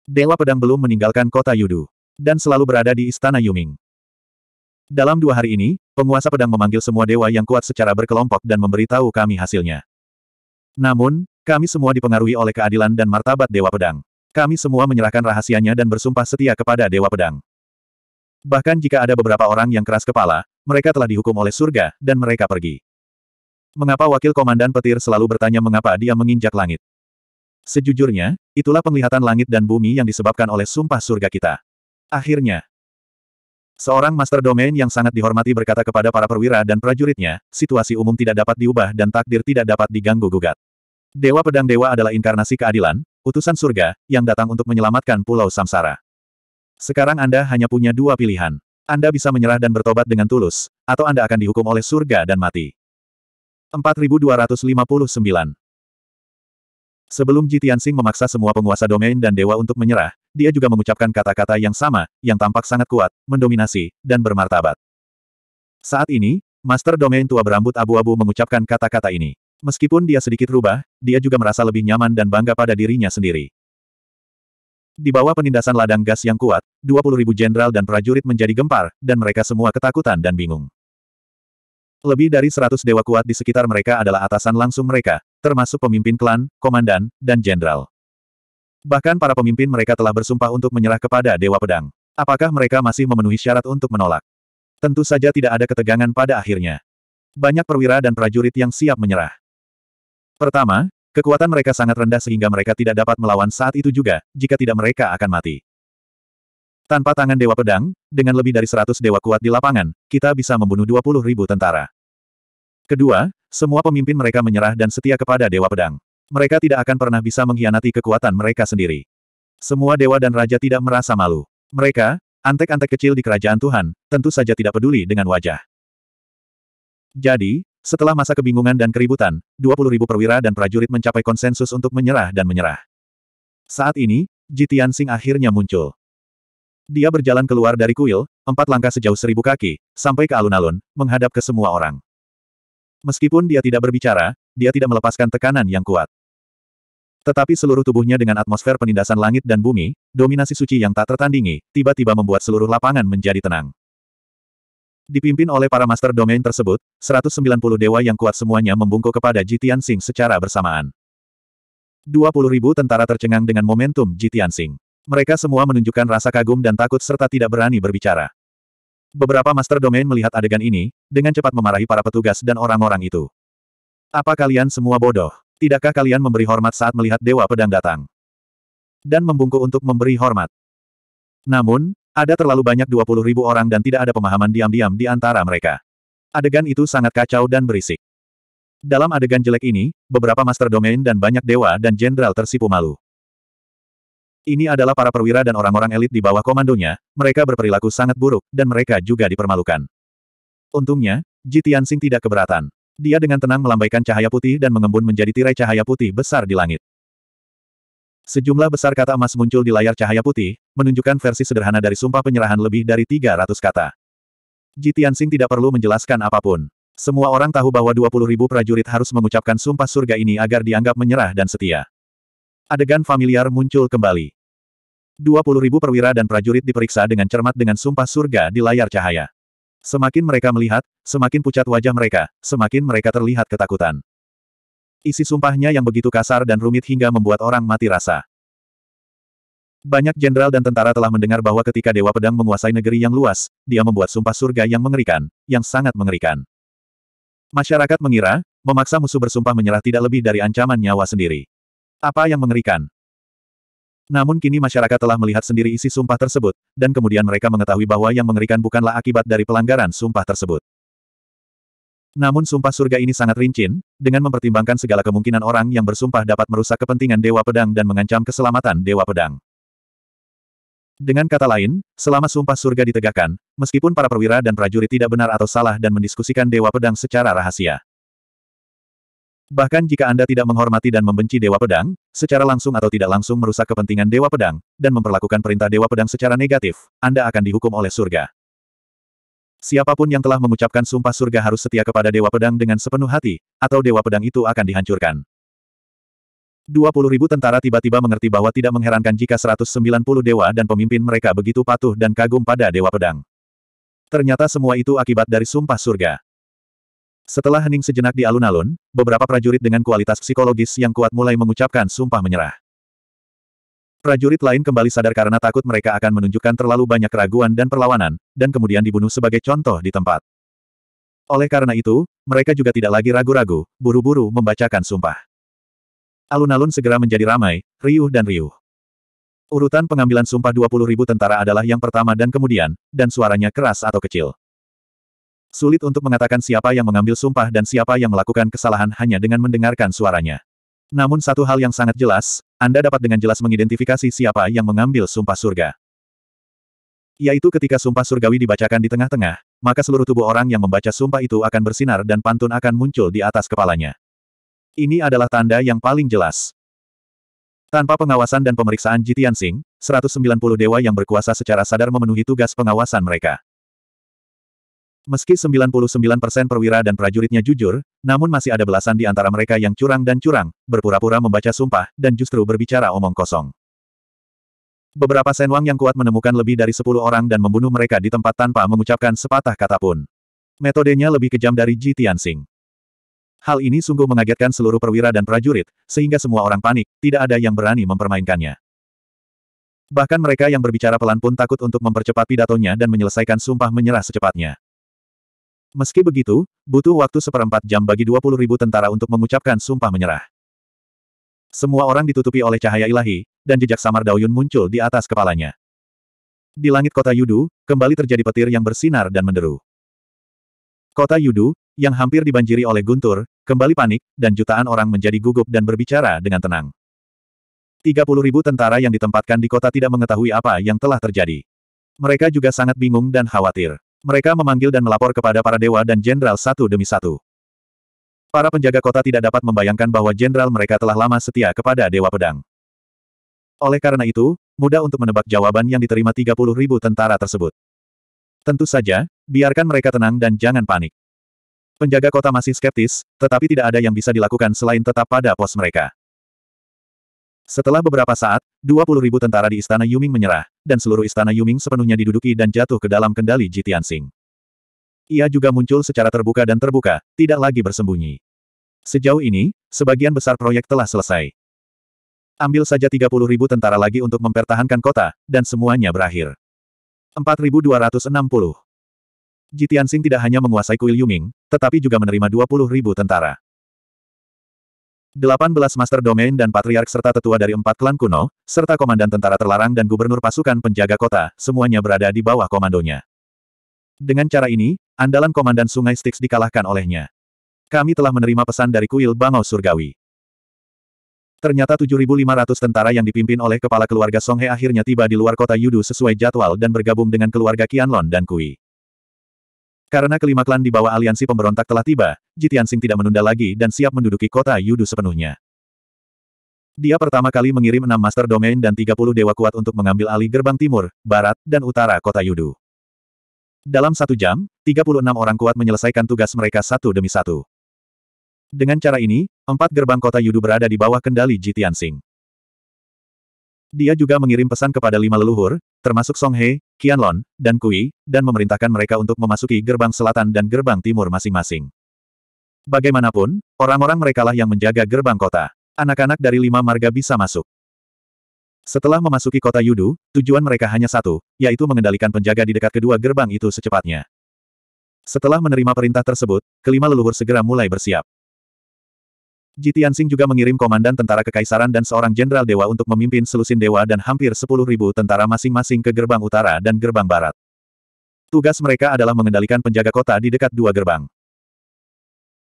Dewa Pedang belum meninggalkan kota Yudu. Dan selalu berada di Istana Yuming. Dalam dua hari ini, penguasa pedang memanggil semua dewa yang kuat secara berkelompok dan memberitahu kami hasilnya. Namun, kami semua dipengaruhi oleh keadilan dan martabat Dewa Pedang. Kami semua menyerahkan rahasianya dan bersumpah setia kepada Dewa Pedang. Bahkan jika ada beberapa orang yang keras kepala, mereka telah dihukum oleh surga, dan mereka pergi. Mengapa wakil komandan petir selalu bertanya mengapa dia menginjak langit? Sejujurnya, itulah penglihatan langit dan bumi yang disebabkan oleh sumpah surga kita. Akhirnya, seorang master domain yang sangat dihormati berkata kepada para perwira dan prajuritnya, situasi umum tidak dapat diubah dan takdir tidak dapat diganggu-gugat. Dewa Pedang Dewa adalah inkarnasi keadilan, utusan surga, yang datang untuk menyelamatkan Pulau Samsara. Sekarang Anda hanya punya dua pilihan. Anda bisa menyerah dan bertobat dengan tulus, atau Anda akan dihukum oleh surga dan mati. 4259 Sebelum Ji Tianxing memaksa semua penguasa domain dan dewa untuk menyerah, dia juga mengucapkan kata-kata yang sama, yang tampak sangat kuat, mendominasi, dan bermartabat. Saat ini, Master Domain tua berambut abu-abu mengucapkan kata-kata ini. Meskipun dia sedikit rubah, dia juga merasa lebih nyaman dan bangga pada dirinya sendiri. Di bawah penindasan ladang gas yang kuat, ribu jenderal dan prajurit menjadi gempar, dan mereka semua ketakutan dan bingung. Lebih dari 100 dewa kuat di sekitar mereka adalah atasan langsung mereka, termasuk pemimpin klan, komandan, dan jenderal. Bahkan para pemimpin mereka telah bersumpah untuk menyerah kepada Dewa Pedang. Apakah mereka masih memenuhi syarat untuk menolak? Tentu saja tidak ada ketegangan pada akhirnya. Banyak perwira dan prajurit yang siap menyerah. Pertama, kekuatan mereka sangat rendah sehingga mereka tidak dapat melawan saat itu juga, jika tidak mereka akan mati. Tanpa tangan Dewa Pedang, dengan lebih dari 100 dewa kuat di lapangan, kita bisa membunuh 20 ribu tentara. Kedua, semua pemimpin mereka menyerah dan setia kepada Dewa Pedang. Mereka tidak akan pernah bisa mengkhianati kekuatan mereka sendiri. Semua dewa dan raja tidak merasa malu. Mereka, antek-antek kecil di kerajaan Tuhan, tentu saja tidak peduli dengan wajah. Jadi, setelah masa kebingungan dan keributan, 20.000 perwira dan prajurit mencapai konsensus untuk menyerah dan menyerah. Saat ini, Jitian Sing akhirnya muncul. Dia berjalan keluar dari kuil, empat langkah sejauh seribu kaki, sampai ke alun-alun, menghadap ke semua orang. Meskipun dia tidak berbicara, dia tidak melepaskan tekanan yang kuat. Tetapi seluruh tubuhnya dengan atmosfer penindasan langit dan bumi, dominasi suci yang tak tertandingi, tiba-tiba membuat seluruh lapangan menjadi tenang. Dipimpin oleh para master domain tersebut, 190 dewa yang kuat semuanya membungkuk kepada Jitian Sing secara bersamaan. 20 ribu tentara tercengang dengan momentum Jitian Sing. Mereka semua menunjukkan rasa kagum dan takut serta tidak berani berbicara. Beberapa master domain melihat adegan ini, dengan cepat memarahi para petugas dan orang-orang itu. Apa kalian semua bodoh? Tidakkah kalian memberi hormat saat melihat dewa pedang datang? Dan membungkuk untuk memberi hormat. Namun, ada terlalu banyak 20 ribu orang dan tidak ada pemahaman diam-diam di antara mereka. Adegan itu sangat kacau dan berisik. Dalam adegan jelek ini, beberapa master domain dan banyak dewa dan jenderal tersipu malu. Ini adalah para perwira dan orang-orang elit di bawah komandonya, mereka berperilaku sangat buruk, dan mereka juga dipermalukan. Untungnya, Jitian Sing tidak keberatan. Dia dengan tenang melambaikan cahaya putih dan mengembun menjadi tirai cahaya putih besar di langit. Sejumlah besar kata emas muncul di layar cahaya putih, menunjukkan versi sederhana dari sumpah penyerahan lebih dari 300 kata. Ji Tianxing tidak perlu menjelaskan apapun. Semua orang tahu bahwa 20 ribu prajurit harus mengucapkan sumpah surga ini agar dianggap menyerah dan setia. Adegan familiar muncul kembali. 20 ribu perwira dan prajurit diperiksa dengan cermat dengan sumpah surga di layar cahaya. Semakin mereka melihat, semakin pucat wajah mereka, semakin mereka terlihat ketakutan. Isi sumpahnya yang begitu kasar dan rumit hingga membuat orang mati rasa. Banyak jenderal dan tentara telah mendengar bahwa ketika Dewa Pedang menguasai negeri yang luas, dia membuat sumpah surga yang mengerikan, yang sangat mengerikan. Masyarakat mengira, memaksa musuh bersumpah menyerah tidak lebih dari ancaman nyawa sendiri. Apa yang mengerikan? Namun kini masyarakat telah melihat sendiri isi sumpah tersebut, dan kemudian mereka mengetahui bahwa yang mengerikan bukanlah akibat dari pelanggaran sumpah tersebut. Namun sumpah surga ini sangat rincin, dengan mempertimbangkan segala kemungkinan orang yang bersumpah dapat merusak kepentingan Dewa Pedang dan mengancam keselamatan Dewa Pedang. Dengan kata lain, selama sumpah surga ditegakkan, meskipun para perwira dan prajurit tidak benar atau salah dan mendiskusikan Dewa Pedang secara rahasia. Bahkan jika Anda tidak menghormati dan membenci Dewa Pedang, secara langsung atau tidak langsung merusak kepentingan Dewa Pedang, dan memperlakukan perintah Dewa Pedang secara negatif, Anda akan dihukum oleh surga. Siapapun yang telah mengucapkan sumpah surga harus setia kepada Dewa Pedang dengan sepenuh hati, atau Dewa Pedang itu akan dihancurkan. 20 ribu tentara tiba-tiba mengerti bahwa tidak mengherankan jika 190 dewa dan pemimpin mereka begitu patuh dan kagum pada Dewa Pedang. Ternyata semua itu akibat dari sumpah surga. Setelah hening sejenak di alun-alun, beberapa prajurit dengan kualitas psikologis yang kuat mulai mengucapkan sumpah menyerah. Prajurit lain kembali sadar karena takut mereka akan menunjukkan terlalu banyak keraguan dan perlawanan, dan kemudian dibunuh sebagai contoh di tempat. Oleh karena itu, mereka juga tidak lagi ragu-ragu, buru-buru membacakan sumpah. Alun-alun segera menjadi ramai, riuh dan riuh. Urutan pengambilan sumpah ribu tentara adalah yang pertama dan kemudian, dan suaranya keras atau kecil. Sulit untuk mengatakan siapa yang mengambil sumpah dan siapa yang melakukan kesalahan hanya dengan mendengarkan suaranya. Namun satu hal yang sangat jelas, Anda dapat dengan jelas mengidentifikasi siapa yang mengambil sumpah surga. Yaitu ketika sumpah surgawi dibacakan di tengah-tengah, maka seluruh tubuh orang yang membaca sumpah itu akan bersinar dan pantun akan muncul di atas kepalanya. Ini adalah tanda yang paling jelas. Tanpa pengawasan dan pemeriksaan Jitian Singh, 190 dewa yang berkuasa secara sadar memenuhi tugas pengawasan mereka. Meski 99% perwira dan prajuritnya jujur, namun masih ada belasan di antara mereka yang curang dan curang, berpura-pura membaca sumpah, dan justru berbicara omong kosong. Beberapa senwang yang kuat menemukan lebih dari 10 orang dan membunuh mereka di tempat tanpa mengucapkan sepatah kata pun. Metodenya lebih kejam dari Ji Tianxing. Hal ini sungguh mengagetkan seluruh perwira dan prajurit, sehingga semua orang panik, tidak ada yang berani mempermainkannya. Bahkan mereka yang berbicara pelan pun takut untuk mempercepat pidatonya dan menyelesaikan sumpah menyerah secepatnya. Meski begitu, butuh waktu seperempat jam bagi 20 ribu tentara untuk mengucapkan sumpah menyerah. Semua orang ditutupi oleh cahaya ilahi, dan jejak samar Daoyun muncul di atas kepalanya. Di langit kota Yudu, kembali terjadi petir yang bersinar dan menderu. Kota Yudu, yang hampir dibanjiri oleh guntur, kembali panik, dan jutaan orang menjadi gugup dan berbicara dengan tenang. 30 ribu tentara yang ditempatkan di kota tidak mengetahui apa yang telah terjadi. Mereka juga sangat bingung dan khawatir. Mereka memanggil dan melapor kepada para dewa dan jenderal satu demi satu. Para penjaga kota tidak dapat membayangkan bahwa jenderal mereka telah lama setia kepada Dewa Pedang. Oleh karena itu, mudah untuk menebak jawaban yang diterima 30 ribu tentara tersebut. Tentu saja, biarkan mereka tenang dan jangan panik. Penjaga kota masih skeptis, tetapi tidak ada yang bisa dilakukan selain tetap pada pos mereka. Setelah beberapa saat, 20 ribu tentara di istana Yuming menyerah, dan seluruh istana Yuming sepenuhnya diduduki dan jatuh ke dalam kendali Jitiansing. Ia juga muncul secara terbuka dan terbuka, tidak lagi bersembunyi. Sejauh ini, sebagian besar proyek telah selesai. Ambil saja 30 ribu tentara lagi untuk mempertahankan kota, dan semuanya berakhir. 4260 Jitiansing tidak hanya menguasai kuil Yuming, tetapi juga menerima 20 ribu tentara. 18 Master Domain dan Patriark serta tetua dari empat klan kuno, serta Komandan Tentara Terlarang dan Gubernur Pasukan Penjaga Kota, semuanya berada di bawah komandonya. Dengan cara ini, andalan Komandan Sungai Styx dikalahkan olehnya. Kami telah menerima pesan dari kuil Bangau Surgawi. Ternyata 7.500 tentara yang dipimpin oleh kepala keluarga Songhe akhirnya tiba di luar kota Yudu sesuai jadwal dan bergabung dengan keluarga Qianlong dan Kui. Karena kelima klan di bawah aliansi pemberontak telah tiba, Jitiansing tidak menunda lagi dan siap menduduki kota Yudu sepenuhnya. Dia pertama kali mengirim enam master domain dan 30 dewa kuat untuk mengambil alih gerbang timur, barat, dan utara kota Yudu. Dalam satu jam, 36 orang kuat menyelesaikan tugas mereka satu demi satu. Dengan cara ini, empat gerbang kota Yudu berada di bawah kendali Jitian Dia juga mengirim pesan kepada lima leluhur, termasuk Song He, Qianlon, dan Kui, dan memerintahkan mereka untuk memasuki gerbang selatan dan gerbang timur masing-masing. Bagaimanapun, orang-orang merekalah yang menjaga gerbang kota. Anak-anak dari lima marga bisa masuk. Setelah memasuki kota Yudu, tujuan mereka hanya satu, yaitu mengendalikan penjaga di dekat kedua gerbang itu secepatnya. Setelah menerima perintah tersebut, kelima leluhur segera mulai bersiap. Ji juga mengirim komandan tentara kekaisaran dan seorang jenderal dewa untuk memimpin selusin dewa dan hampir 10.000 tentara masing-masing ke gerbang utara dan gerbang barat. Tugas mereka adalah mengendalikan penjaga kota di dekat dua gerbang.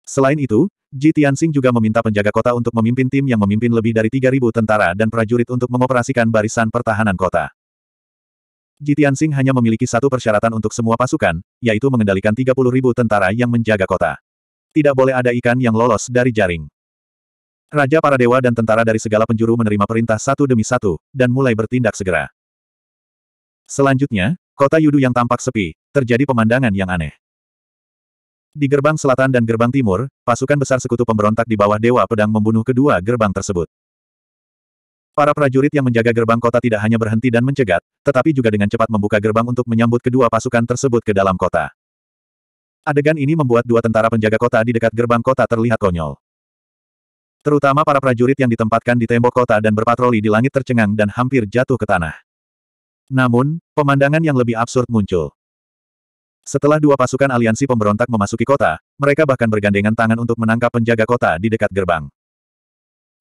Selain itu, Ji Tianxing juga meminta penjaga kota untuk memimpin tim yang memimpin lebih dari 3.000 tentara dan prajurit untuk mengoperasikan barisan pertahanan kota. Ji Tianxing hanya memiliki satu persyaratan untuk semua pasukan, yaitu mengendalikan 30.000 tentara yang menjaga kota. Tidak boleh ada ikan yang lolos dari jaring. Raja para dewa dan tentara dari segala penjuru menerima perintah satu demi satu, dan mulai bertindak segera. Selanjutnya, kota Yudu yang tampak sepi, terjadi pemandangan yang aneh. Di gerbang selatan dan gerbang timur, pasukan besar sekutu pemberontak di bawah Dewa Pedang membunuh kedua gerbang tersebut. Para prajurit yang menjaga gerbang kota tidak hanya berhenti dan mencegat, tetapi juga dengan cepat membuka gerbang untuk menyambut kedua pasukan tersebut ke dalam kota. Adegan ini membuat dua tentara penjaga kota di dekat gerbang kota terlihat konyol. Terutama para prajurit yang ditempatkan di tembok kota dan berpatroli di langit tercengang dan hampir jatuh ke tanah. Namun, pemandangan yang lebih absurd muncul. Setelah dua pasukan aliansi pemberontak memasuki kota, mereka bahkan bergandengan tangan untuk menangkap penjaga kota di dekat gerbang.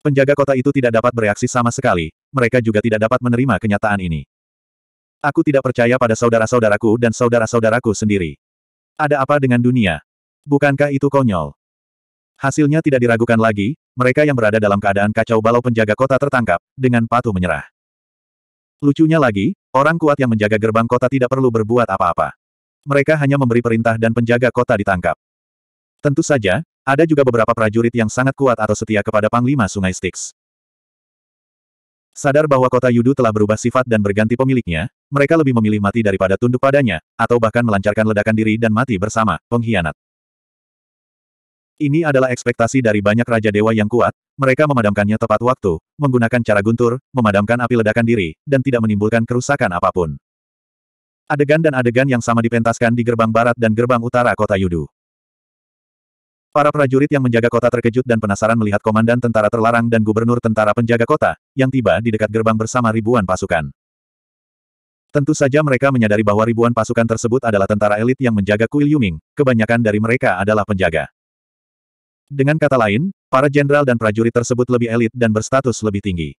Penjaga kota itu tidak dapat bereaksi sama sekali, mereka juga tidak dapat menerima kenyataan ini. Aku tidak percaya pada saudara-saudaraku dan saudara-saudaraku sendiri. Ada apa dengan dunia? Bukankah itu konyol? Hasilnya tidak diragukan lagi, mereka yang berada dalam keadaan kacau balau penjaga kota tertangkap, dengan patuh menyerah. Lucunya lagi, orang kuat yang menjaga gerbang kota tidak perlu berbuat apa-apa. Mereka hanya memberi perintah dan penjaga kota ditangkap. Tentu saja, ada juga beberapa prajurit yang sangat kuat atau setia kepada Panglima Sungai Styx. Sadar bahwa kota Yudu telah berubah sifat dan berganti pemiliknya, mereka lebih memilih mati daripada tunduk padanya, atau bahkan melancarkan ledakan diri dan mati bersama, pengkhianat. Ini adalah ekspektasi dari banyak Raja Dewa yang kuat, mereka memadamkannya tepat waktu, menggunakan cara guntur, memadamkan api ledakan diri, dan tidak menimbulkan kerusakan apapun. Adegan dan adegan yang sama dipentaskan di gerbang barat dan gerbang utara kota Yudu. Para prajurit yang menjaga kota terkejut dan penasaran melihat komandan tentara terlarang dan gubernur tentara penjaga kota, yang tiba di dekat gerbang bersama ribuan pasukan. Tentu saja mereka menyadari bahwa ribuan pasukan tersebut adalah tentara elit yang menjaga kuil Yuming, kebanyakan dari mereka adalah penjaga. Dengan kata lain, para jenderal dan prajurit tersebut lebih elit dan berstatus lebih tinggi.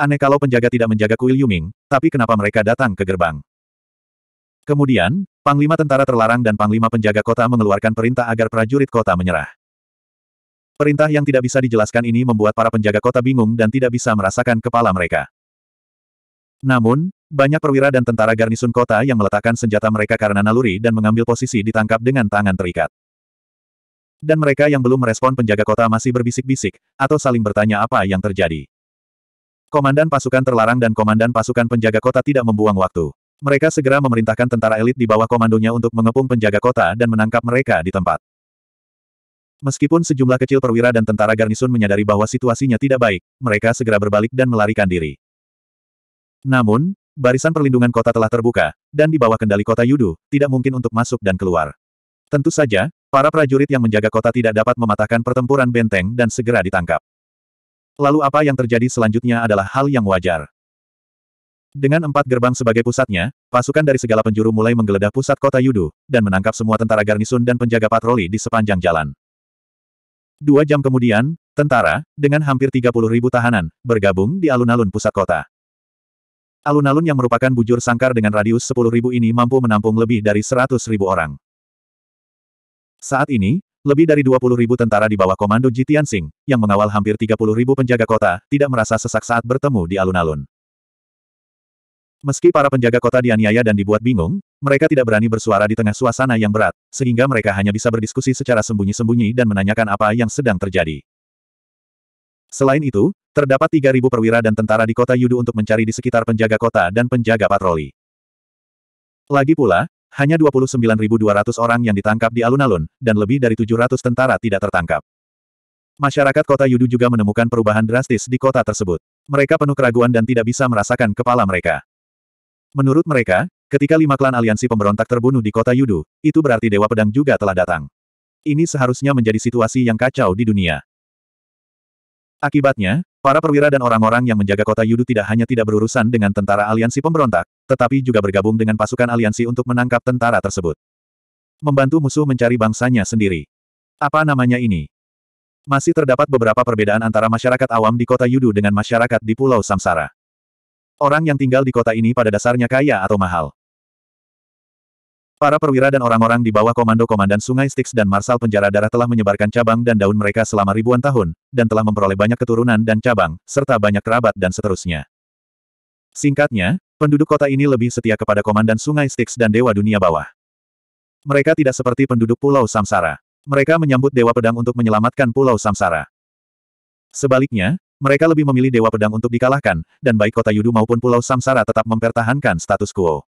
Aneh kalau penjaga tidak menjaga kuil Yuming, tapi kenapa mereka datang ke gerbang? Kemudian, Panglima Tentara Terlarang dan Panglima Penjaga Kota mengeluarkan perintah agar prajurit kota menyerah. Perintah yang tidak bisa dijelaskan ini membuat para penjaga kota bingung dan tidak bisa merasakan kepala mereka. Namun, banyak perwira dan tentara garnisun kota yang meletakkan senjata mereka karena naluri dan mengambil posisi ditangkap dengan tangan terikat. Dan mereka yang belum merespon penjaga kota masih berbisik-bisik, atau saling bertanya apa yang terjadi. Komandan pasukan terlarang dan komandan pasukan penjaga kota tidak membuang waktu. Mereka segera memerintahkan tentara elit di bawah komandonya untuk mengepung penjaga kota dan menangkap mereka di tempat. Meskipun sejumlah kecil perwira dan tentara garnisun menyadari bahwa situasinya tidak baik, mereka segera berbalik dan melarikan diri. Namun, barisan perlindungan kota telah terbuka, dan di bawah kendali kota Yudu, tidak mungkin untuk masuk dan keluar. Tentu saja, Para prajurit yang menjaga kota tidak dapat mematahkan pertempuran benteng dan segera ditangkap. Lalu apa yang terjadi selanjutnya adalah hal yang wajar. Dengan empat gerbang sebagai pusatnya, pasukan dari segala penjuru mulai menggeledah pusat kota Yudu, dan menangkap semua tentara garnisun dan penjaga patroli di sepanjang jalan. Dua jam kemudian, tentara, dengan hampir 30 ribu tahanan, bergabung di alun-alun pusat kota. Alun-alun yang merupakan bujur sangkar dengan radius 10 ribu ini mampu menampung lebih dari 100 ribu orang. Saat ini, lebih dari 20 ribu tentara di bawah komando Ji Tianxing, yang mengawal hampir 30 ribu penjaga kota, tidak merasa sesak saat bertemu di alun-alun. Meski para penjaga kota dianiaya dan dibuat bingung, mereka tidak berani bersuara di tengah suasana yang berat, sehingga mereka hanya bisa berdiskusi secara sembunyi-sembunyi dan menanyakan apa yang sedang terjadi. Selain itu, terdapat 3.000 perwira dan tentara di kota Yudu untuk mencari di sekitar penjaga kota dan penjaga patroli. Lagi pula, hanya 29.200 orang yang ditangkap di alun-alun, dan lebih dari 700 tentara tidak tertangkap. Masyarakat kota Yudu juga menemukan perubahan drastis di kota tersebut. Mereka penuh keraguan dan tidak bisa merasakan kepala mereka. Menurut mereka, ketika lima klan aliansi pemberontak terbunuh di kota Yudu, itu berarti Dewa Pedang juga telah datang. Ini seharusnya menjadi situasi yang kacau di dunia. Akibatnya, para perwira dan orang-orang yang menjaga kota Yudu tidak hanya tidak berurusan dengan tentara aliansi pemberontak, tetapi juga bergabung dengan pasukan aliansi untuk menangkap tentara tersebut. Membantu musuh mencari bangsanya sendiri. Apa namanya ini? Masih terdapat beberapa perbedaan antara masyarakat awam di kota Yudu dengan masyarakat di Pulau Samsara. Orang yang tinggal di kota ini pada dasarnya kaya atau mahal. Para perwira dan orang-orang di bawah komando Komandan Sungai Styx dan Marsal Penjara Darah telah menyebarkan cabang dan daun mereka selama ribuan tahun, dan telah memperoleh banyak keturunan dan cabang, serta banyak kerabat dan seterusnya. Singkatnya, Penduduk kota ini lebih setia kepada Komandan Sungai Styx dan Dewa Dunia Bawah. Mereka tidak seperti penduduk Pulau Samsara. Mereka menyambut Dewa Pedang untuk menyelamatkan Pulau Samsara. Sebaliknya, mereka lebih memilih Dewa Pedang untuk dikalahkan, dan baik kota Yudu maupun Pulau Samsara tetap mempertahankan status quo.